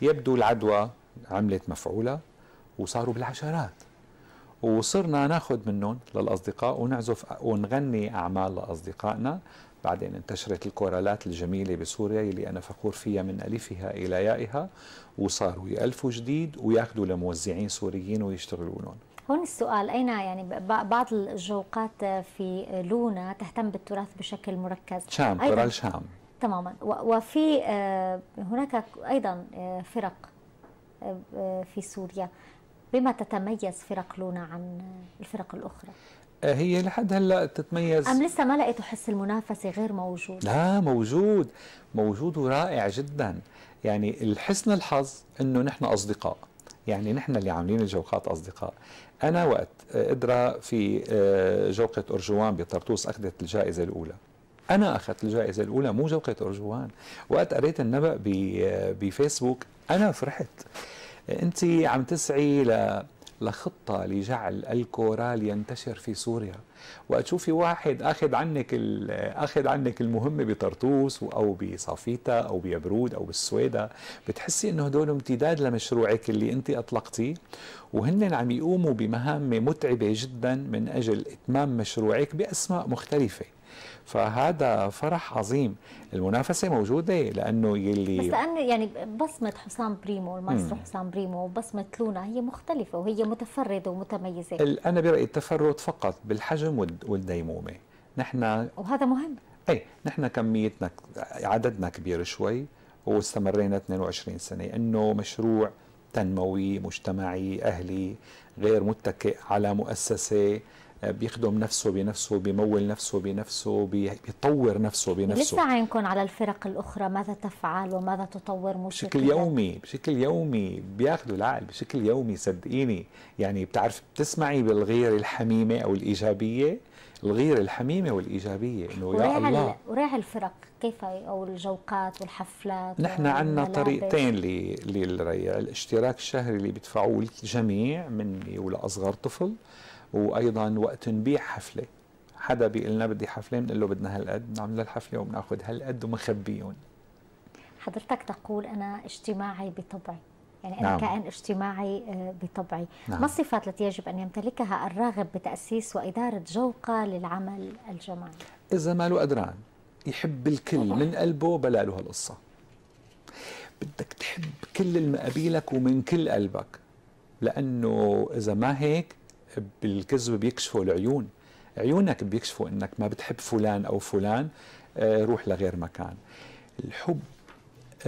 B: يبدو العدوى عملت مفعولة وصاروا بالعشرات وصرنا ناخذ منهم للأصدقاء ونعزف ونغني أعمال لأصدقائنا بعدين انتشرت الكورالات الجميلة بسوريا اللي أنا فخور فيها من ألفها إلى يائها وصاروا يألفوا جديد وياخذوا لموزعين سوريين ويشتغلونهم
A: هون السؤال أين يعني بعض الجوقات في لونا تهتم بالتراث بشكل مركز شام تراث شام تماما وفي آه، هناك أيضا آه، فرق آه، في سوريا بما تتميز فرق لونا عن الفرق الأخرى؟
B: هي لحد هلا تتميز أم
A: لسه ما لقيتوا حس المنافسة غير موجود؟
B: لا موجود موجود ورائع جدا يعني الحسن الحظ أنه نحن أصدقاء يعني نحن اللي عاملين الجوقات أصدقاء أنا وقت قدرة في آه، جوقة أرجوان بطرطوس أخذت الجائزة الأولى أنا أخذت الجائزة الأولى مو جوقة أرجوان وقت قريت النبأ آه، بفيسبوك أنا فرحت أنت عم تسعي ل لخطة لجعل الكورال ينتشر في سوريا وتشوفي واحد أخذ عنك أخذ عنك المهمة بطرطوس أو بصافيتا أو بيبرود أو بالسويدة بتحسي أنه هدول امتداد لمشروعك اللي أنت أطلقتيه وهن عم يقوموا بمهام متعبة جدا من أجل إتمام مشروعك بأسماء مختلفة فهذا فرح عظيم المنافسه موجوده لانه يلي بس لانه
A: يعني بصمه حسام بريمو المايسترو حسام بريمو وبصمه لونا هي مختلفه وهي متفرده ومتميزه
B: انا برايي التفرد فقط بالحجم والديمومه نحن وهذا مهم اي نحن كميتنا عددنا كبير شوي واستمرينا 22 سنه انه مشروع تنموي مجتمعي اهلي غير متكئ على مؤسسه آه، بيخدم نفسه بنفسه بيمول نفسه بنفسه بيطور نفسه بنفسه لسه
A: عينكم على الفرق الاخرى ماذا تفعل وماذا تطور موسيقيا بشكل
B: يومي بشكل يومي بياخذوا العقل بشكل يومي صدقيني يعني بتعرف بتسمعي بالغيره الحميمه او الايجابيه الغيره الحميمه والايجابيه انه يا الله
A: وريع الفرق كيف او الجوقات والحفلات نحن عندنا طريقتين
B: للريع الاشتراك الشهري اللي بيدفعوه الجميع مني ولاصغر طفل وايضا وقت نبيع حفله حدا بيقول لنا بدي حفله بنقول له بدنا هالقد بنعمل الحفله وبناخذ هالقد ومخبيهم
A: حضرتك تقول انا اجتماعي بطبعي يعني أنا نعم. كائن اجتماعي آه، بطبعي نعم. ما الصفات التي يجب أن يمتلكها الراغب بتأسيس وإدارة جوقة للعمل الجماعي
B: إذا ما له قدران يحب الكل من قلبه بلا له هالقصة بدك تحب كل المقابيلك ومن كل قلبك لأنه إذا ما هيك بالكذب بيكشفوا العيون عيونك بيكشفوا انك ما بتحب فلان او فلان آه، روح لغير مكان الحب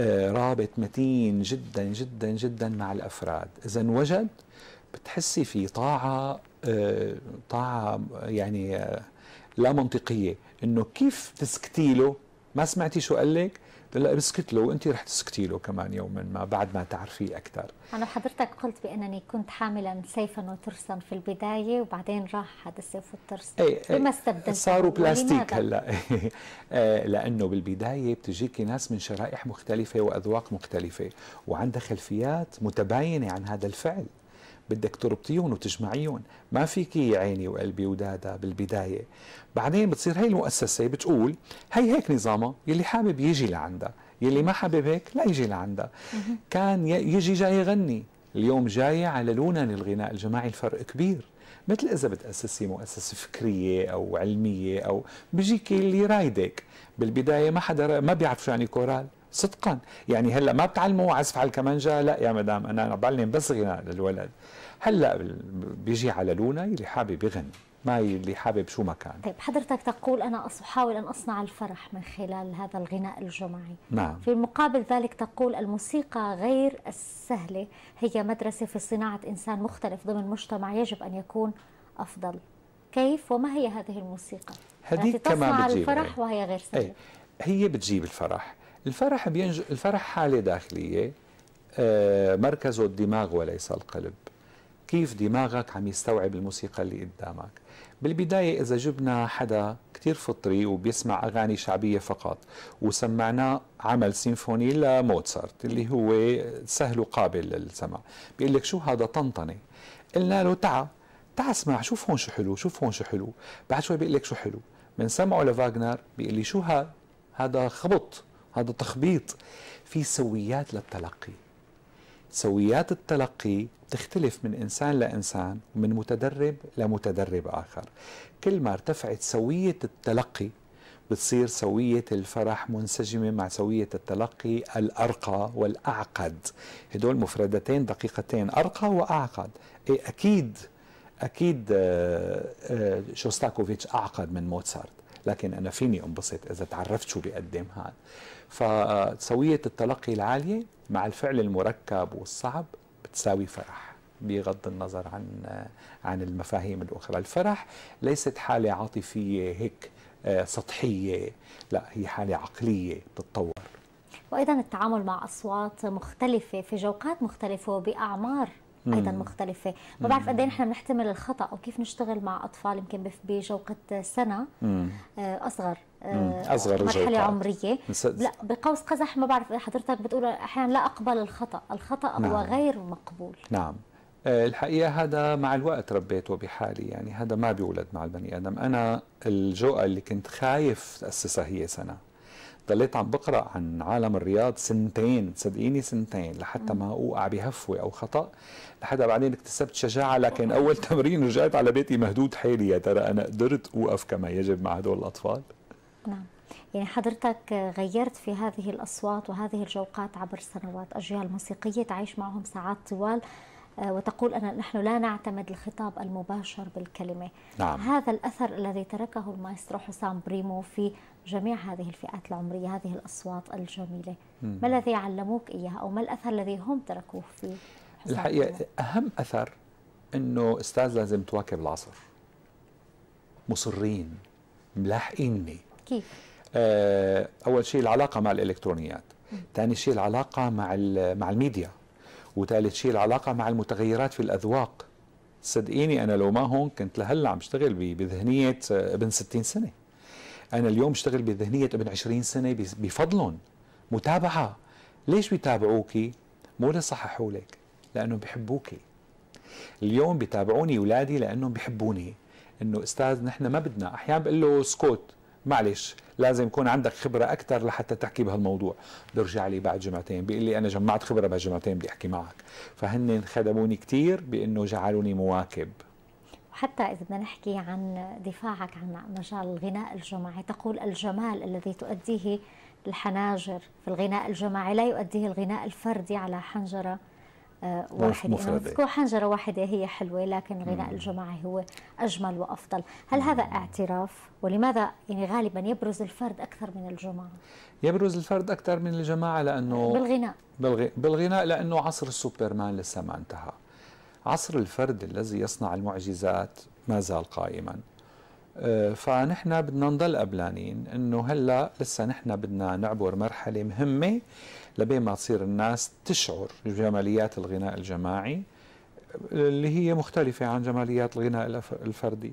B: آه، رابط متين جدا جدا جدا مع الافراد اذا وجد بتحسي في طاعه آه، طاعه يعني لا منطقيه انه كيف تسكتي له ما سمعتي شو قال لك لا بسكت له وانت رح تسكتي له كمان يوما ما بعد ما تعرفيه اكثر
A: انا حضرتك قلت بانني كنت حاملا سيفا وترسا في البدايه وبعدين راح هذا السيف والترس أي بما إيه، استبدلت صاروا بلاستيك هلا
B: آه، لانه بالبدايه بتجيكي ناس من شرائح مختلفه واذواق مختلفه وعندها خلفيات متباينه عن هذا الفعل بدك تربطيهم وتجمعيهم ما فيك عيني وقلبي ودادا بالبداية بعدين بتصير هي المؤسسة بتقول هي هيك نظامها يلي حابب يجي لعندها يلي ما حابب هيك لا يجي لعندها كان يجي جاي يغني اليوم جاي على لونا الغناء الجماعي الفرق كبير مثل إذا بتأسسي مؤسسة فكرية أو علمية أو بيجيكي اللي رايدك بالبداية ما حدا ما بيعرف شو يعني كورال صدقا يعني هلا ما بتعلموا عزف على الكمانجا لا يا مدام انا بعلم بس غناء للولد هلا بيجي على لونا اللي حابب يغني ما اللي حابب شو ما كان
A: طيب حضرتك تقول انا احاول ان اصنع الفرح من خلال هذا الغناء الجماعي نعم في مقابل ذلك تقول الموسيقى غير السهله هي مدرسه في صناعه انسان مختلف ضمن مجتمع يجب ان يكون افضل كيف وما هي هذه الموسيقى هذه تصنع بتجيب الفرح وهي غير إيه، سهله
B: هي بتجيب الفرح الفرح بينج... الفرح حالة داخلية آه، مركزه الدماغ وليس القلب كيف دماغك عم يستوعب الموسيقى اللي قدامك بالبداية إذا جبنا حدا كتير فطري وبيسمع أغاني شعبية فقط وسمعناه عمل سيمفوني لموتسارت اللي هو سهل وقابل للسمع بيقول لك شو هذا طنطنة قلنا له تعا تعا اسمع شوف هون شو حلو شوف هون شو حلو بعد شوي بيقول لك شو حلو من سمعه لفاغنر بيقول لي شو هذا هذا خبط هذا تخبيط في سويات للتلقي سويات التلقي تختلف من إنسان لإنسان ومن متدرب لمتدرب آخر كل ما ارتفعت سوية التلقي بتصير سوية الفرح منسجمة مع سوية التلقي الأرقى والأعقد هدول مفردتين دقيقتين أرقى وأعقد إيه أكيد أكيد آه، آه، شوستاكوفيتش أعقد من موتسارت لكن أنا فيني أنبسط إذا تعرفت شو بيقدم هذا فسوية التلقي العالية مع الفعل المركب والصعب بتساوي فرح بغض النظر عن عن المفاهيم الأخرى الفرح ليست حالة عاطفية هيك آه، سطحية لا هي حالة عقلية بتتطور
A: وأيضا التعامل مع أصوات مختلفة في جوقات مختلفة وبأعمار ايضا مختلفه ما بعرف قد ايه نحن بنحتمل الخطا وكيف نشتغل مع اطفال يمكن بجوقه سنه آه، اصغر آه، اصغر مرحله عمريه لا بقوس قزح ما بعرف حضرتك بتقول احيانا لا اقبل الخطا الخطا نعم. هو غير مقبول
B: نعم آه، الحقيقه هذا مع الوقت ربيته بحالي يعني هذا ما بيولد مع البني ادم انا الجوقه اللي كنت خايف تاسسها هي سنه ضليت عم بقرا عن عالم الرياض سنتين صدقيني سنتين لحتى ما اوقع بهفوه او خطا لحتى بعدين اكتسبت شجاعه لكن اول تمرين رجعت على بيتي مهدود حيلي يا ترى انا قدرت اوقف كما يجب مع هدول الاطفال
A: نعم يعني حضرتك غيرت في هذه الاصوات وهذه الجوقات عبر سنوات اجيال موسيقيه تعيش معهم ساعات طوال آه، وتقول أن نحن لا نعتمد الخطاب المباشر بالكلمة نعم. هذا الأثر الذي تركه المايسترو حسام بريمو في جميع هذه الفئات العمرية هذه الأصوات الجميلة مم. ما الذي علموك إياه أو ما الأثر الذي هم تركوه في حسام الحقيقة
B: بريمو؟ أهم أثر أنه أستاذ لازم تواكب العصر مصرين ملاحقيني كيف؟ آه أول شيء العلاقة مع الإلكترونيات ثاني شيء العلاقة مع مع الميديا وثالث شيء العلاقة مع المتغيرات في الأذواق صدقيني أنا لو ما هون كنت لهلا عم بشتغل بذهنية آه، ابن 60 سنة أنا اليوم بشتغل بذهنية ابن 20 سنة بفضلهم متابعة ليش بيتابعوكي؟ مو لصححوا لك لأنهم بحبوكي اليوم بيتابعوني أولادي لأنهم بحبوني انه استاذ نحن ما بدنا احيانا بقول له سكوت معلش لازم يكون عندك خبرة أكثر لحتى تحكي بهالموضوع برجع لي بعد جمعتين بيقول لي أنا جمعت خبرة بهالجمعتين بدي أحكي معك فهن خدموني كثير بأنه جعلوني مواكب
A: حتى إذا بدنا نحكي عن دفاعك عن مجال الغناء الجماعي تقول الجمال الذي تؤديه الحناجر في الغناء الجماعي لا يؤديه الغناء الفردي على حنجرة آه، واحدة يعني مفردة. حنجرة واحدة هي حلوة لكن غناء الجماعي هو أجمل وأفضل هل هذا اعتراف ولماذا يعني غالبا يبرز الفرد أكثر من الجماعة
B: يبرز الفرد أكثر من الجماعة لأنه بالغناء بالغناء لأنه عصر السوبرمان لسه ما انتهى عصر الفرد الذي يصنع المعجزات ما زال قائما فنحن بدنا نضل قبلانين انه هلا لسه نحن بدنا نعبر مرحله مهمه لبين ما تصير الناس تشعر بجماليات الغناء الجماعي اللي هي مختلفه عن جماليات الغناء الفردي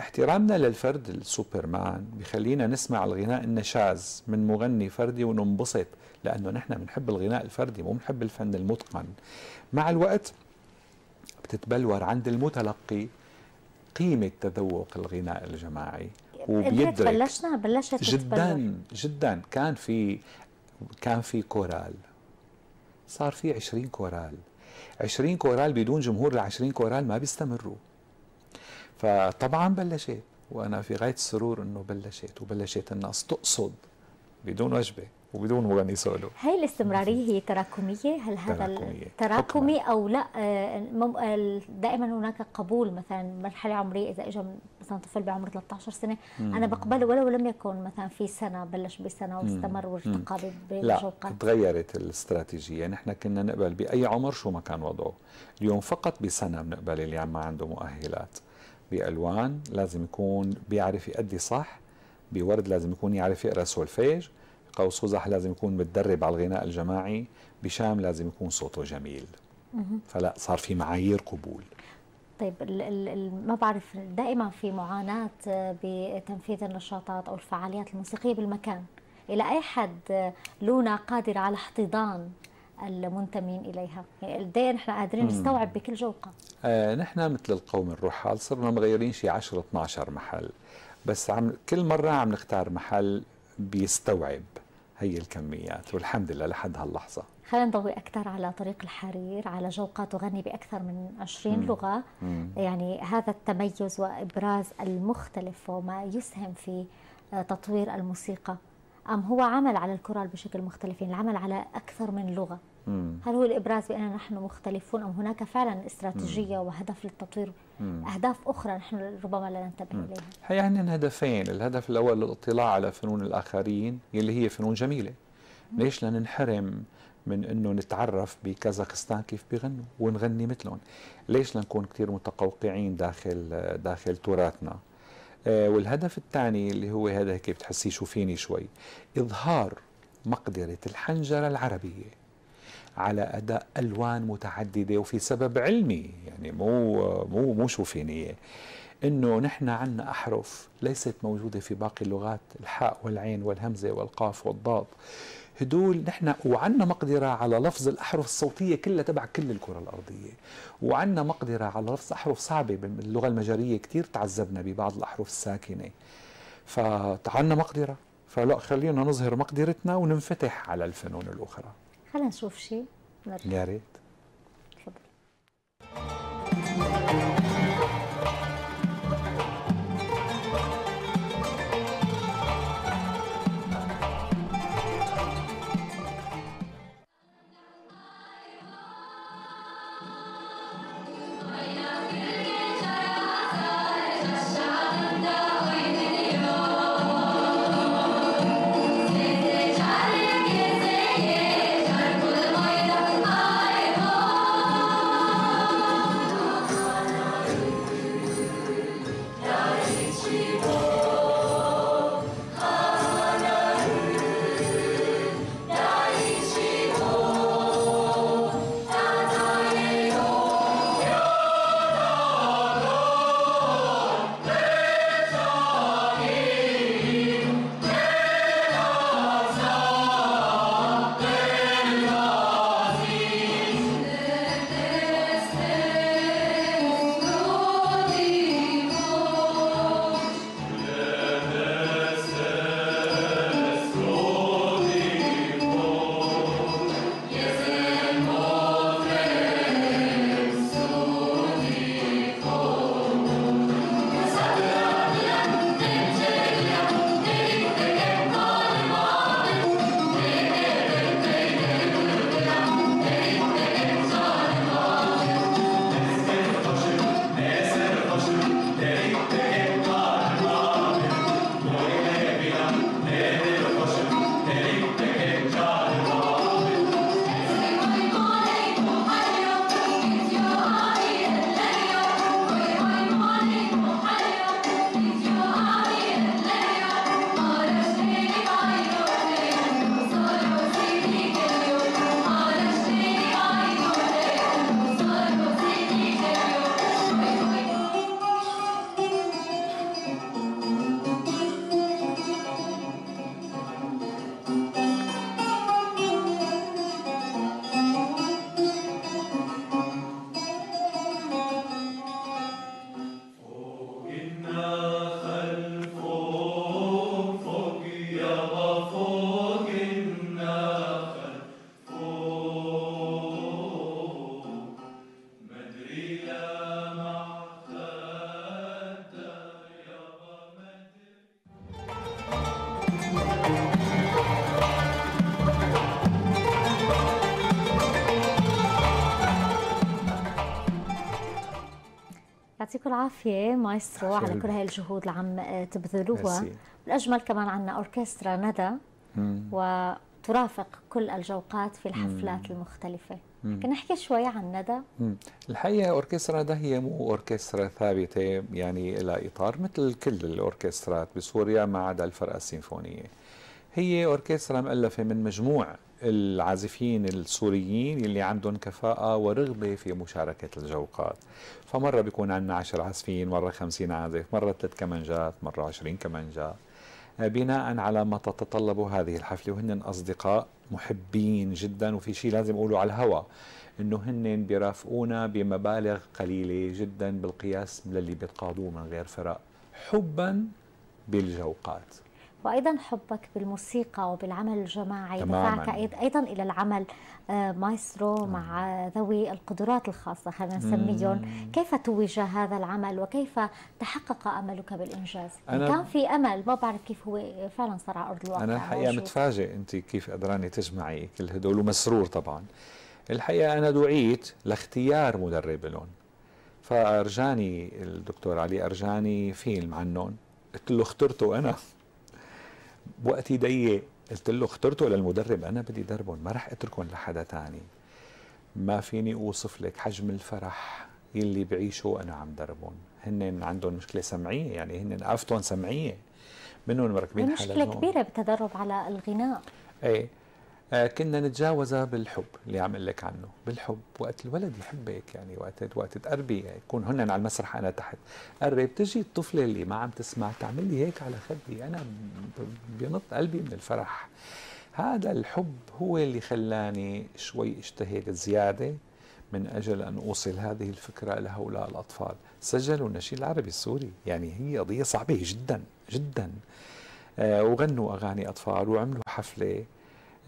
B: احترامنا للفرد السوبرمان بخلينا نسمع الغناء النشاز من مغني فردي وننبسط لانه نحن بنحب الغناء الفردي مو بنحب الفن المتقن مع الوقت بتتبلور عند المتلقي قيمة تذوق الغناء الجماعي وبيدرك بلشنا
A: بلشت جدا تتبلغ.
B: جدا كان في كان في كورال صار في 20 كورال 20 كورال بدون جمهور ال 20 كورال ما بيستمروا فطبعا بلشت وانا في غايه السرور انه بلشت وبلشت الناس تقصد بدون وجبه وبدون مغني سولو
A: هاي الاستمراريه هي تراكميه هل هذا تراكمي او لا آه، دائما هناك قبول مثلا مرحله عمريه اذا اجى مثلا طفل بعمر 13 سنه انا بقبله ولو لم يكن مثلا في سنه بلش بسنه واستمر وارتقى بشوقات لا
B: تغيرت الاستراتيجيه نحن كنا نقبل باي عمر شو ما كان وضعه اليوم فقط بسنه بنقبل اللي يعني ما عنده مؤهلات بالوان لازم يكون بيعرف يأدي صح بورد لازم يكون يعرف يقرا سولفيج قوس قزح لازم يكون متدرب على الغناء الجماعي بشام لازم يكون صوته جميل فلا صار في معايير قبول
A: طيب ما بعرف دائما في معاناة آه، بتنفيذ النشاطات أو الفعاليات الموسيقية بالمكان إلى أي حد آه، لونا قادرة على احتضان المنتمين إليها يعني نحن قادرين نستوعب بكل جوقة
B: آه نحن مثل القوم الرحال صرنا مغيرين شي 10 12 محل بس عم كل مرة عم نختار محل بيستوعب هي الكميات والحمد لله لحد هاللحظة
A: خلينا نضوي أكثر على طريق الحرير على جوقة تغني بأكثر من 20 مم. لغة مم. يعني هذا التميز وإبراز المختلف وما يسهم في آه، تطوير الموسيقى أم هو عمل على الكورال بشكل مختلف يعني العمل على أكثر من لغة هل هو الإبراز بأننا نحن مختلفون أم هناك فعلا استراتيجية وهدف للتطوير أهداف أخرى نحن ربما لا ننتبه إليها
B: هي عندنا يعني هدفين الهدف الأول الاطلاع على فنون الآخرين يلي هي فنون جميلة ليش لا ننحرم من انه نتعرف بكازاخستان كيف بيغنوا ونغني مثلهم ليش لنكون كثير متقوقعين داخل داخل تراثنا آه والهدف الثاني اللي هو هذا هيك بتحسيه شوفيني شوي اظهار مقدره الحنجره العربيه على اداء الوان متعدده وفي سبب علمي يعني مو مو مو شوفينيه انه نحن عندنا احرف ليست موجوده في باقي اللغات الحاء والعين والهمزه والقاف والضاد هدول نحن وعندنا مقدرة على لفظ الأحرف الصوتية كلها تبع كل الكرة الأرضية وعندنا مقدرة على لفظ أحرف صعبة باللغة المجرية كثير تعذبنا ببعض الأحرف الساكنة فعندنا مقدرة فلا خلينا نظهر مقدرتنا وننفتح على الفنون الأخرى
A: خلينا نشوف شيء
B: يا ريت تفضل
A: العافية مايسترو على كل هاي الجهود اللي عم تبذلوها الأجمل كمان عندنا أوركسترا ندى وترافق كل الجوقات في الحفلات مم. المختلفة ممكن نحكي شوي عن ندى
B: الحقيقة أوركسترا ندى هي مو أوركسترا ثابتة يعني لها إطار مثل كل الأوركسترات بسوريا ما عدا الفرقة السيمفونية هي أوركسترا مؤلفة من مجموعة العازفين السوريين اللي عندهم كفاءة ورغبة في مشاركة الجوقات فمرة بيكون عندنا 10 عازفين مرة 50 عازف مرة ثلاث كمانجات مرة 20 كمانجات آه، بناء على ما تتطلبه هذه الحفلة وهن أصدقاء محبين جدا وفي شيء لازم أقوله على الهوى انه هن بيرافقونا بمبالغ قليله جدا بالقياس للي بيتقاضوه من غير فرق حبا بالجوقات
A: وايضا حبك بالموسيقى وبالعمل الجماعي دفعك ايضا الى العمل آه، مايسترو مع ذوي القدرات الخاصه خلينا نسميهم كيف توج هذا العمل وكيف تحقق املك بالانجاز أنا كان في امل ما بعرف كيف هو فعلا صار على ارض الواقع انا الحقيقه متفاجئ
B: انت كيف قدراني تجمعي كل هدول ومسرور طبعا الحقيقه انا دعيت لاختيار مدرب لهم فارجاني الدكتور علي ارجاني فيلم عنهم قلت له اخترته انا وقتي ضيق قلت له اخترته للمدرب انا بدي دربهم ما راح اتركهم لحدا تاني ما فيني اوصف لك حجم الفرح يلي بعيشه وانا عم دربهم هن عندهم مشكله سمعيه يعني هن افتهم سمعيه منهم مركبين حالهم مشكله كبيره
A: بالتدرب على الغناء
B: ايه كنا نتجاوزها بالحب اللي عم لك عنه بالحب وقت الولد يحبك يعني وقت وقت تقربي يكون هن على المسرح انا تحت قرب تجي الطفله اللي ما عم تسمع تعمل لي هيك على خدي انا بينط قلبي من الفرح هذا الحب هو اللي خلاني شوي اجتهد زياده من اجل ان اوصل هذه الفكره لهؤلاء الاطفال سجلوا النشيد العربي السوري يعني هي قضيه صعبه جدا جدا آه وغنوا اغاني اطفال وعملوا حفله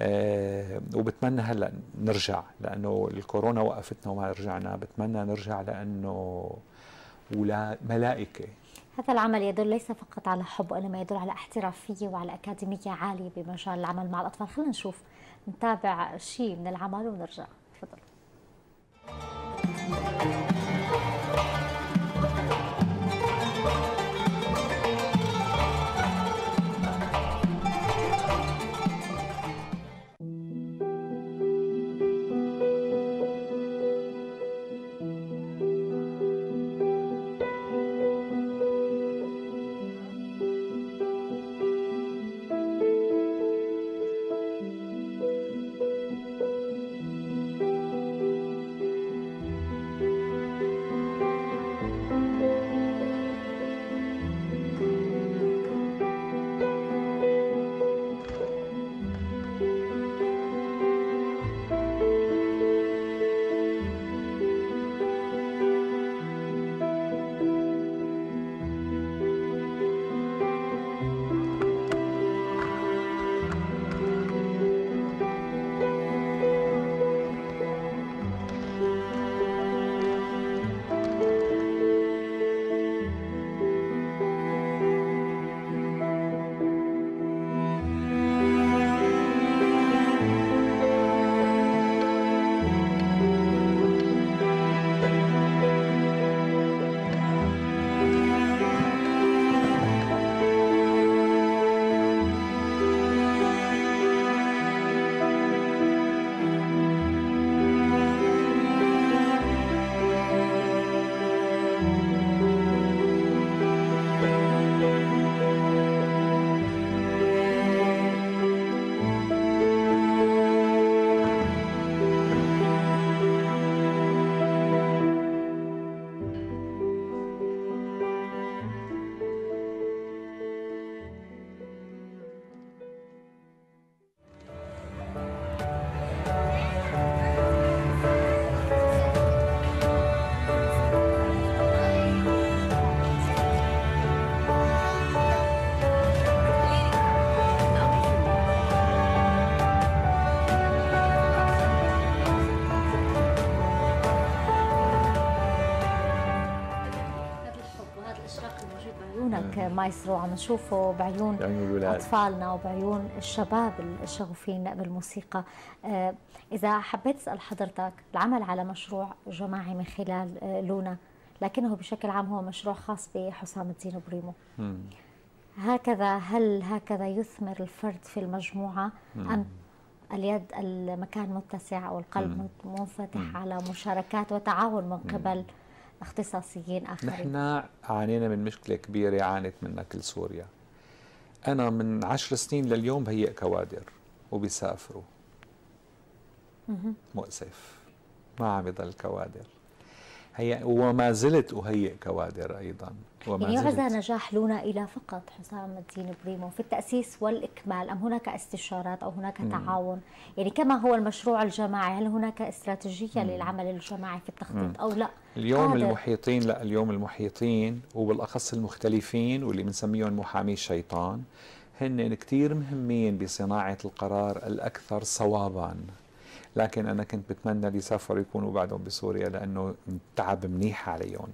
B: آه، وبتمنى هلا نرجع لانه الكورونا وقفتنا وما رجعنا بتمنى نرجع لانه ولا ملائكه
A: هذا العمل يدل ليس فقط على حب وانما يدل على احترافيه وعلى اكاديميه عاليه بمجال العمل مع الاطفال خلينا نشوف نتابع شيء من العمل ونرجع تفضل مايسترو عم نشوفه بعيون اطفالنا وبعيون الشباب الشغوفين بالموسيقى آه، اذا حبيت اسال حضرتك العمل على مشروع جماعي من خلال آه، لونا لكنه بشكل عام هو مشروع خاص بحسام الدين بريمو هكذا هل هكذا يثمر الفرد في المجموعه ام اليد المكان متسع والقلب منفتح على مشاركات وتعاون من قبل اختصاصيين اخرين نحن
B: عانينا من مشكله كبيره عانت منها كل سوريا انا من عشر سنين لليوم بهيئ كوادر وبيسافروا مؤسف ما عم يضل كوادر هي وما زلت أهيئ كوادر أيضا وما يعني يعزى
A: نجاح لونا إلى فقط حسام الدين بريمو في التأسيس والإكمال أم هناك استشارات أو هناك مم. تعاون يعني كما هو المشروع الجماعي هل هناك استراتيجية مم. للعمل الجماعي في التخطيط مم. أو لا اليوم قادر.
B: المحيطين لا اليوم المحيطين وبالأخص المختلفين واللي بنسميهم محامي الشيطان هن كثير مهمين بصناعة القرار الأكثر صواباً لكن أنا كنت بتمنى اللي سافروا يكونوا بعدهم بسوريا لأنه تعب منيح عليهم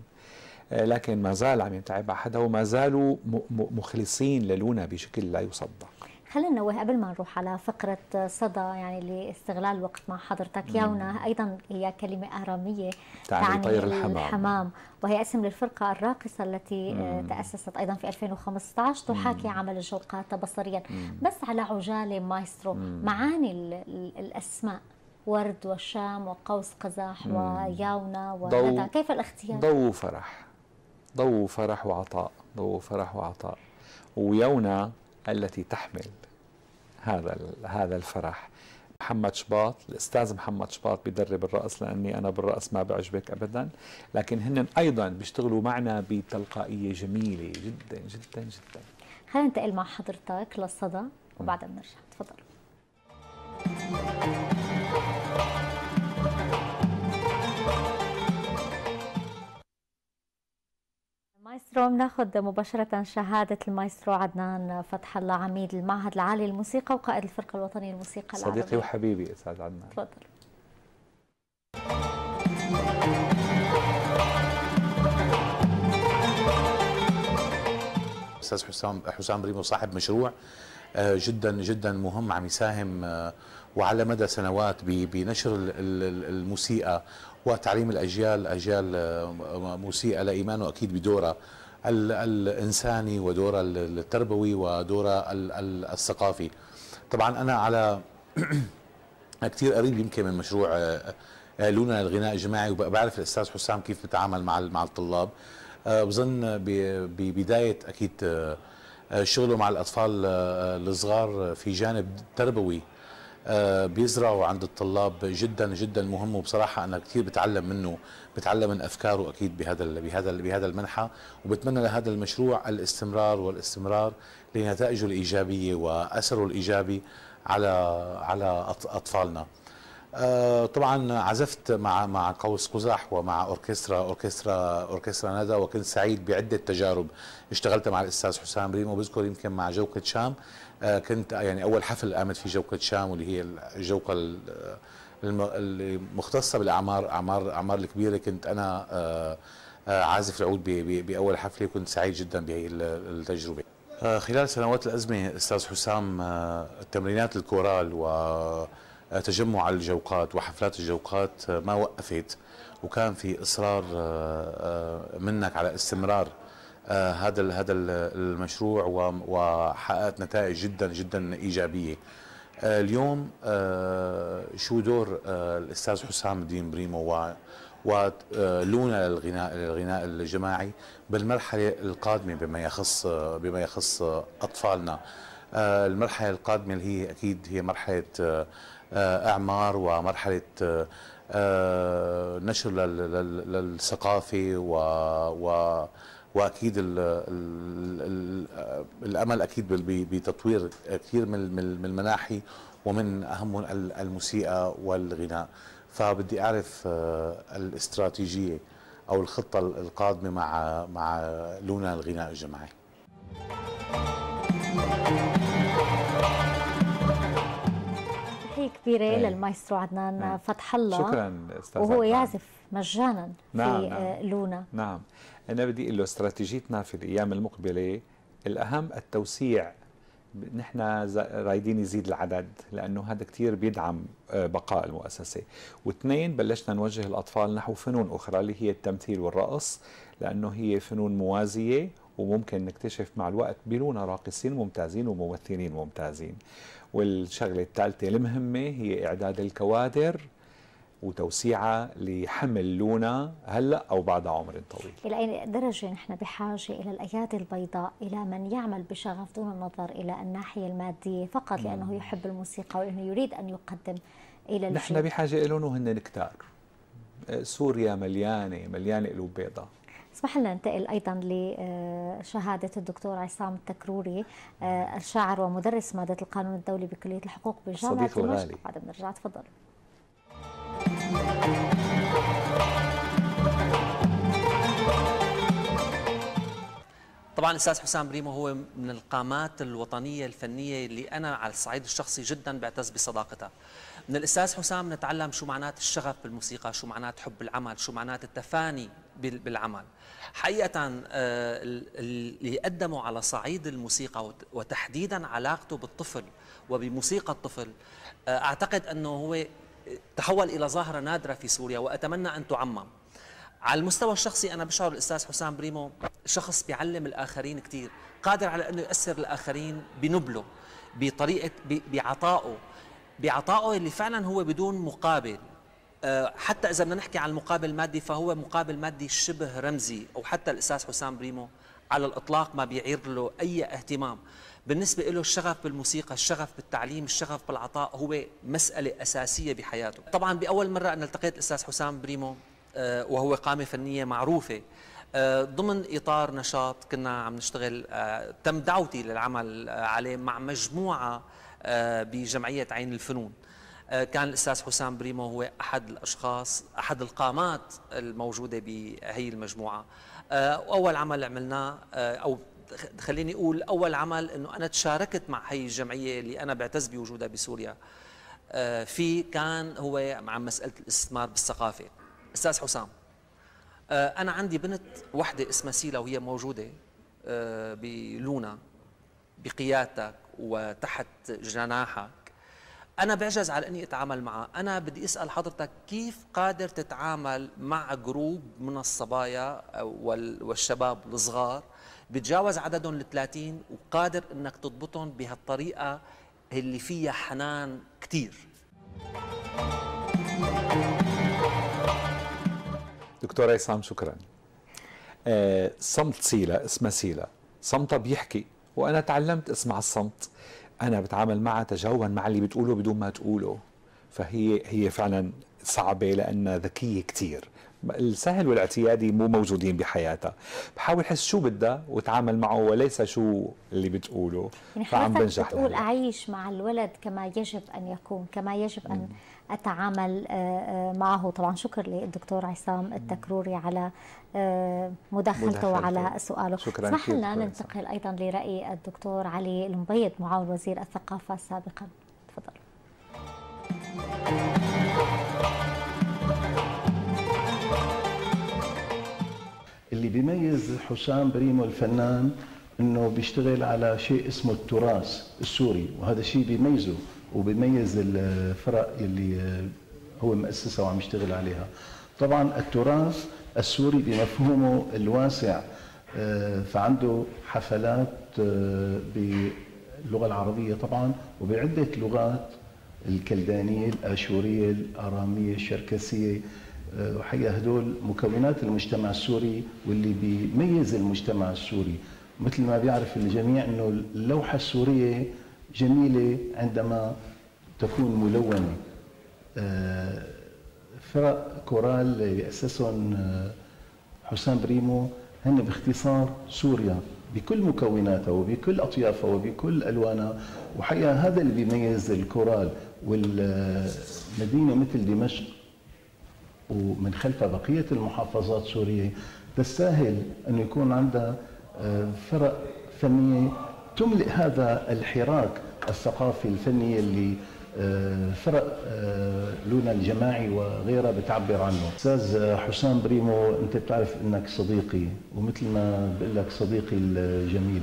B: آه، لكن ما زال عم يتعب على حدا وما زالوا مخلصين للونا بشكل لا يصدق
A: خلينا ننوه قبل ما نروح على فقرة صدى يعني لاستغلال وقت مع حضرتك ياونا أيضا هي كلمة أهرامية تعني, طير الحمام. الحمام وهي اسم للفرقة الراقصة التي آه، مم. تأسست أيضا في 2015 تحاكي مم. عمل الجوقات بصريا مم. بس على عجالة مايسترو مم. معاني الأسماء ورد وشام وقوس قزح وياونا وغدا كيف الاختيار؟
B: ضو وفرح ضو وفرح وعطاء ضو وفرح وعطاء ويونا التي تحمل هذا هذا الفرح محمد شباط الاستاذ محمد شباط بيدرب الرقص لاني انا بالرقص ما بعجبك ابدا لكن هن ايضا بيشتغلوا معنا بتلقائيه جميله جدا جدا جدا
A: خلينا ننتقل مع حضرتك للصدى وبعدها بنرجع تفضل مايسترو بناخذ مباشرة شهادة المايسترو عدنان فتح الله عميد المعهد العالي للموسيقى وقائد الفرقة الوطنية للموسيقى العربية صديقي
B: وحبيبي أستاذ عدنان
A: تفضل
D: أستاذ حسام حسام ريمو صاحب مشروع آه، جدا جدا مهم عم يساهم آه، وعلى مدى سنوات بنشر الموسيقى وتعليم الاجيال اجيال آه، موسيقى لايمانه اكيد بدورها الإنساني ودوره التربوي ودوره الثقافي طبعا أنا على كثير قريب يمكن من مشروع آه، آه، لونا الغناء الجماعي وبعرف الأستاذ حسام كيف بتعامل مع مع الطلاب آه، بظن ببداية أكيد شغله مع الأطفال الصغار في جانب تربوي بيزرعوا عند الطلاب جدا جدا مهم وبصراحة أنا كثير بتعلم منه بتعلم من افكاره اكيد بهذا بهذا بهذا المنحى وبتمنى لهذا المشروع الاستمرار والاستمرار لنتائجه الايجابيه واثره الايجابي على على اطفالنا. آه، طبعا عزفت مع مع قوس قزح ومع اوركسترا اوركسترا اوركسترا ندى وكنت سعيد بعده تجارب اشتغلت مع الاستاذ حسام ريم وبذكر يمكن مع جوكه شام آه، كنت يعني اول حفل قامت فيه جوكه شام واللي هي الجوكه اللي مختصه بالاعمار اعمار اعمار الكبيره كنت انا آه، آه، عازف العود باول حفله وكنت سعيد جدا بهي التجربه آه، خلال سنوات الازمه استاذ حسام تمرينات الكورال وتجمع الجوقات وحفلات الجوقات ما وقفت وكان في اصرار منك على استمرار هذا هذا المشروع وحققت نتائج جدا جدا ايجابيه آه، اليوم آه، شو دور آه، الاستاذ حسام الدين بريمو ولونا للغناء الغناء الجماعي بالمرحله القادمه بما يخص بما يخص اطفالنا المرحله القادمه اللي هي اكيد هي مرحله اعمار ومرحله نشر للثقافه و واكيد الـ الـ الامل اكيد بتطوير كثير من من المناحي ومن اهم الموسيقى والغناء فبدي اعرف آه، الاستراتيجيه او الخطه القادمه مع مع لونا الغناء الجماعي
A: تحية كبيرة أيه. للمايسترو عدنان أيه. فتح الله شكرا
B: استاذ وهو يعزف
A: مجانا نعم في آه، نعم. لونا
B: نعم أنا بدي أقول له استراتيجيتنا في الأيام المقبلة الأهم التوسيع نحن رايدين يزيد العدد لانه هذا كثير بيدعم آه، بقاء المؤسسه واثنين بلشنا نوجه الاطفال نحو فنون اخرى اللي هي التمثيل والرقص لانه هي فنون موازيه وممكن نكتشف مع الوقت بينونا راقصين ممتازين وممثلين ممتازين والشغله الثالثه المهمه هي اعداد الكوادر وتوسيعها لحمل لونا هلا او بعد عمر طويل.
A: الى اي درجه نحن بحاجه الى الايادي البيضاء الى من يعمل بشغف دون النظر الى الناحيه الماديه فقط لانه يحب الموسيقى ولانه يريد ان يقدم الى الجيل. نحن بحاجه
B: لهم وهن كتار. آه، سوريا مليانه مليانه قلوب بيضاء.
A: اسمح لنا ننتقل ايضا لشهاده آه، الدكتور عصام التكروري آه، الشاعر ومدرس ماده القانون الدولي بكليه الحقوق بجامعه دمشق بعد ما نرجع تفضل
E: طبعا استاذ حسام بريمو هو من القامات الوطنيه الفنيه اللي انا على الصعيد الشخصي جدا بعتز بصداقتها من الاستاذ حسام نتعلم شو معنات الشغف بالموسيقى شو معنات حب العمل شو معنات التفاني بالعمل حقيقه آه، اللي قدموا على صعيد الموسيقى وتحديدا علاقته بالطفل وبموسيقى الطفل آه، اعتقد انه هو آه، تحول الى ظاهره نادره في سوريا واتمنى ان تعمم على المستوى الشخصي انا بشعر الاستاذ حسام بريمو شخص بيعلم الآخرين كثير قادر على أنه يأثر الآخرين بنبله بطريقة بعطائه بعطائه اللي فعلا هو بدون مقابل آه، حتى إذا بدنا نحكي عن المقابل المادي فهو مقابل مادي شبه رمزي أو حتى الأستاذ حسام بريمو على الإطلاق ما بيعير له أي اهتمام بالنسبة له الشغف بالموسيقى الشغف بالتعليم الشغف بالعطاء هو مسألة أساسية بحياته طبعا بأول مرة أنا التقيت الأستاذ حسام بريمو آه، وهو قامة فنية معروفة آه، ضمن اطار نشاط كنا عم نشتغل آه، تم دعوتي للعمل آه، عليه مع مجموعه بجمعيه عين الفنون كان الاستاذ حسام بريمو هو احد الاشخاص احد القامات الموجوده بهي المجموعه واول عمل عملناه او خليني اقول اول عمل انه انا تشاركت مع هي الجمعيه اللي انا بعتز بوجودها بسوريا في كان هو عن مساله الاستثمار بالثقافه استاذ حسام آه، انا عندي بنت وحده اسمها سيلا وهي موجوده آه، بلونا بقيادتك وتحت جناحك انا بعجز على اني اتعامل معها انا بدي اسال حضرتك كيف قادر تتعامل مع جروب من الصبايا والشباب الصغار بتجاوز عددهم ال 30 وقادر انك تضبطهم بهالطريقه اللي فيها حنان كثير
B: دكتور عصام شكرا آه صمت سيلا اسمها سيلا صمتها بيحكي وانا تعلمت اسمع الصمت انا بتعامل معها تجاوبا مع اللي بتقوله بدون ما تقوله فهي هي فعلا صعبه لانها ذكيه كثير السهل والاعتيادي مو موجودين بحياتها بحاول حس شو بدها وتعامل معه وليس شو اللي بتقوله يعني فعم بنجح بتقول
A: اعيش مع الولد كما يجب ان يكون كما يجب ان م. اتعامل آه، آه، معه طبعا شكر للدكتور عصام التكروري على آه، مداخلته, مداخلته وعلى سؤاله شكرا اسمح لنا ننتقل ايضا لراي الدكتور علي المبيض معاون وزير الثقافه سابقا تفضل
F: اللي بيميز حسام بريمو الفنان انه بيشتغل على شيء اسمه التراث السوري وهذا الشيء بيميزه وبميز الفرق اللي هو مؤسسها وعم يشتغل عليها طبعا التراث السوري بمفهومه الواسع آه، فعنده حفلات آه، باللغه العربيه طبعا وبعده لغات الكلدانيه الاشوريه الاراميه الشركسيه آه، وحقيقه هدول مكونات المجتمع السوري واللي بيميز المجتمع السوري مثل ما بيعرف الجميع انه اللوحه السوريه جميلة عندما تكون ملونة آه، فرق كورال اللي أسسهم آه، حسام بريمو هن باختصار سوريا بكل مكوناتها وبكل أطيافها وبكل ألوانها وحقيقة هذا اللي بيميز الكورال والمدينة مثل دمشق ومن خلفها بقية المحافظات السورية تستاهل أنه يكون عندها آه، فرق فنية تملئ هذا الحراك الثقافي الفني اللي آه، فرق آه، لونا الجماعي وغيرها بتعبر عنه استاذ حسام بريمو انت بتعرف انك صديقي ومثل ما بقول لك صديقي الجميل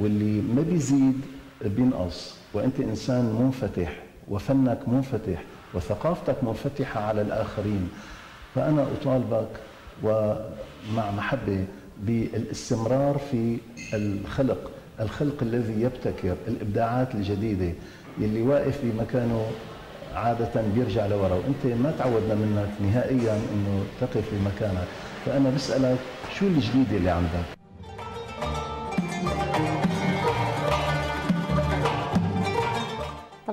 F: واللي ما بيزيد بينقص وانت انسان منفتح وفنك منفتح وثقافتك منفتحه على الاخرين فانا اطالبك ومع محبه بالاستمرار في الخلق الخلق الذي يبتكر الابداعات الجديده اللي واقف بمكانه عادة بيرجع لورا وانت ما تعودنا منك نهائيا انه تقف بمكانك فانا بسألك شو الجديد اللي عندك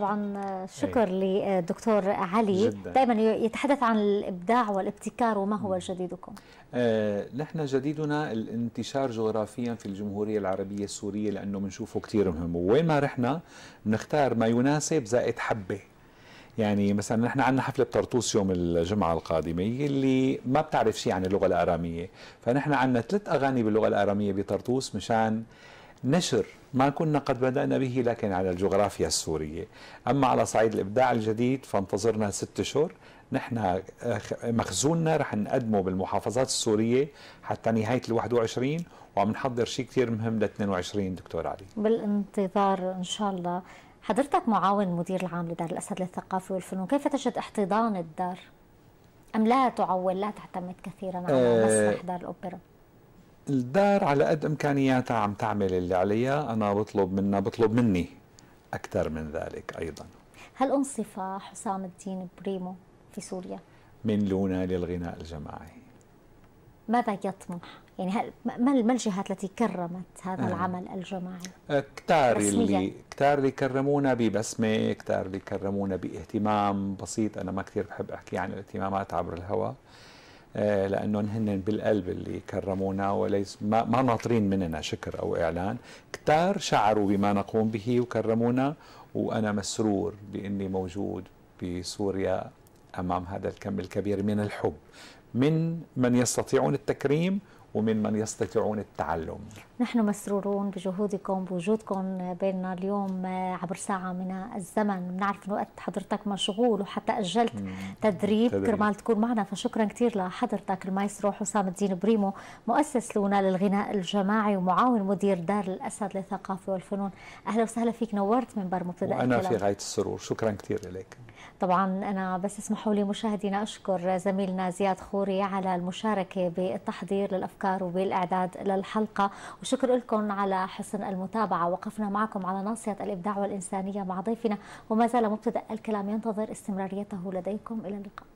A: طبعا شكر أيه. للدكتور علي جداً. دائما يتحدث عن الابداع والابتكار وما هو جديدكم
B: آه، نحن جديدنا الانتشار جغرافيا في الجمهوريه العربيه السوريه لانه بنشوفه كثير مهم وين ما رحنا بنختار ما يناسب زائد حبه يعني مثلا نحن عندنا حفله بطرطوس يوم الجمعه القادمه اللي ما بتعرف شيء عن اللغه الاراميه فنحن عندنا ثلاث اغاني باللغه الاراميه بطرطوس مشان نشر ما كنا قد بدأنا به لكن على الجغرافيا السورية أما على صعيد الإبداع الجديد فانتظرنا ست شهور نحن مخزوننا رح نقدمه بالمحافظات السورية حتى نهاية ال 21 وعم نحضر شيء كثير مهم لل 22 دكتور علي
A: بالانتظار إن شاء الله حضرتك معاون مدير العام لدار الأسد للثقافة والفنون كيف تجد احتضان الدار؟ أم لا تعول لا تعتمد كثيرا على آه، مسرح دار الأوبرا؟
B: الدار على قد امكانياتها عم تعمل اللي عليها انا بطلب منها بطلب مني اكثر من ذلك ايضا
A: هل انصف حسام الدين بريمو في سوريا
B: من لونا للغناء الجماعي
A: ماذا يطمح يعني هل ما الجهات التي كرمت هذا آه. العمل الجماعي؟
B: كتار اللي كتار اللي كرمونا ببسمه، كتار اللي كرمونا باهتمام بسيط، انا ما كثير بحب احكي عن الاهتمامات عبر الهواء، آه، لانهم هن بالقلب اللي كرمونا وليس ما, ما ناطرين مننا شكر او اعلان كتار شعروا بما نقوم به وكرمونا وانا مسرور باني موجود بسوريا امام هذا الكم الكبير من الحب من من يستطيعون التكريم وممن يستطيعون التعلم
A: نحن مسرورون بجهودكم بوجودكم بيننا اليوم آه، عبر ساعة من الزمن بنعرف أنه وقت حضرتك مشغول وحتى أجلت مم. تدريب, تدريب. كرمال تكون معنا فشكرا كثير لحضرتك المايسترو حسام الدين بريمو مؤسس لونا للغناء الجماعي ومعاون مدير دار الأسد للثقافة والفنون أهلا وسهلا فيك نورت من منبر مبتدأ وأنا في غاية
B: السرور شكرا كثير لك
A: طبعا أنا بس اسمحوا لي مشاهدينا أشكر زميلنا زياد خوري على المشاركة بالتحضير للأفكار وبالإعداد للحلقة وشكر لكم على حسن المتابعة وقفنا معكم على ناصية الإبداع والإنسانية مع ضيفنا وما زال مبتدأ الكلام ينتظر استمراريته لديكم إلى اللقاء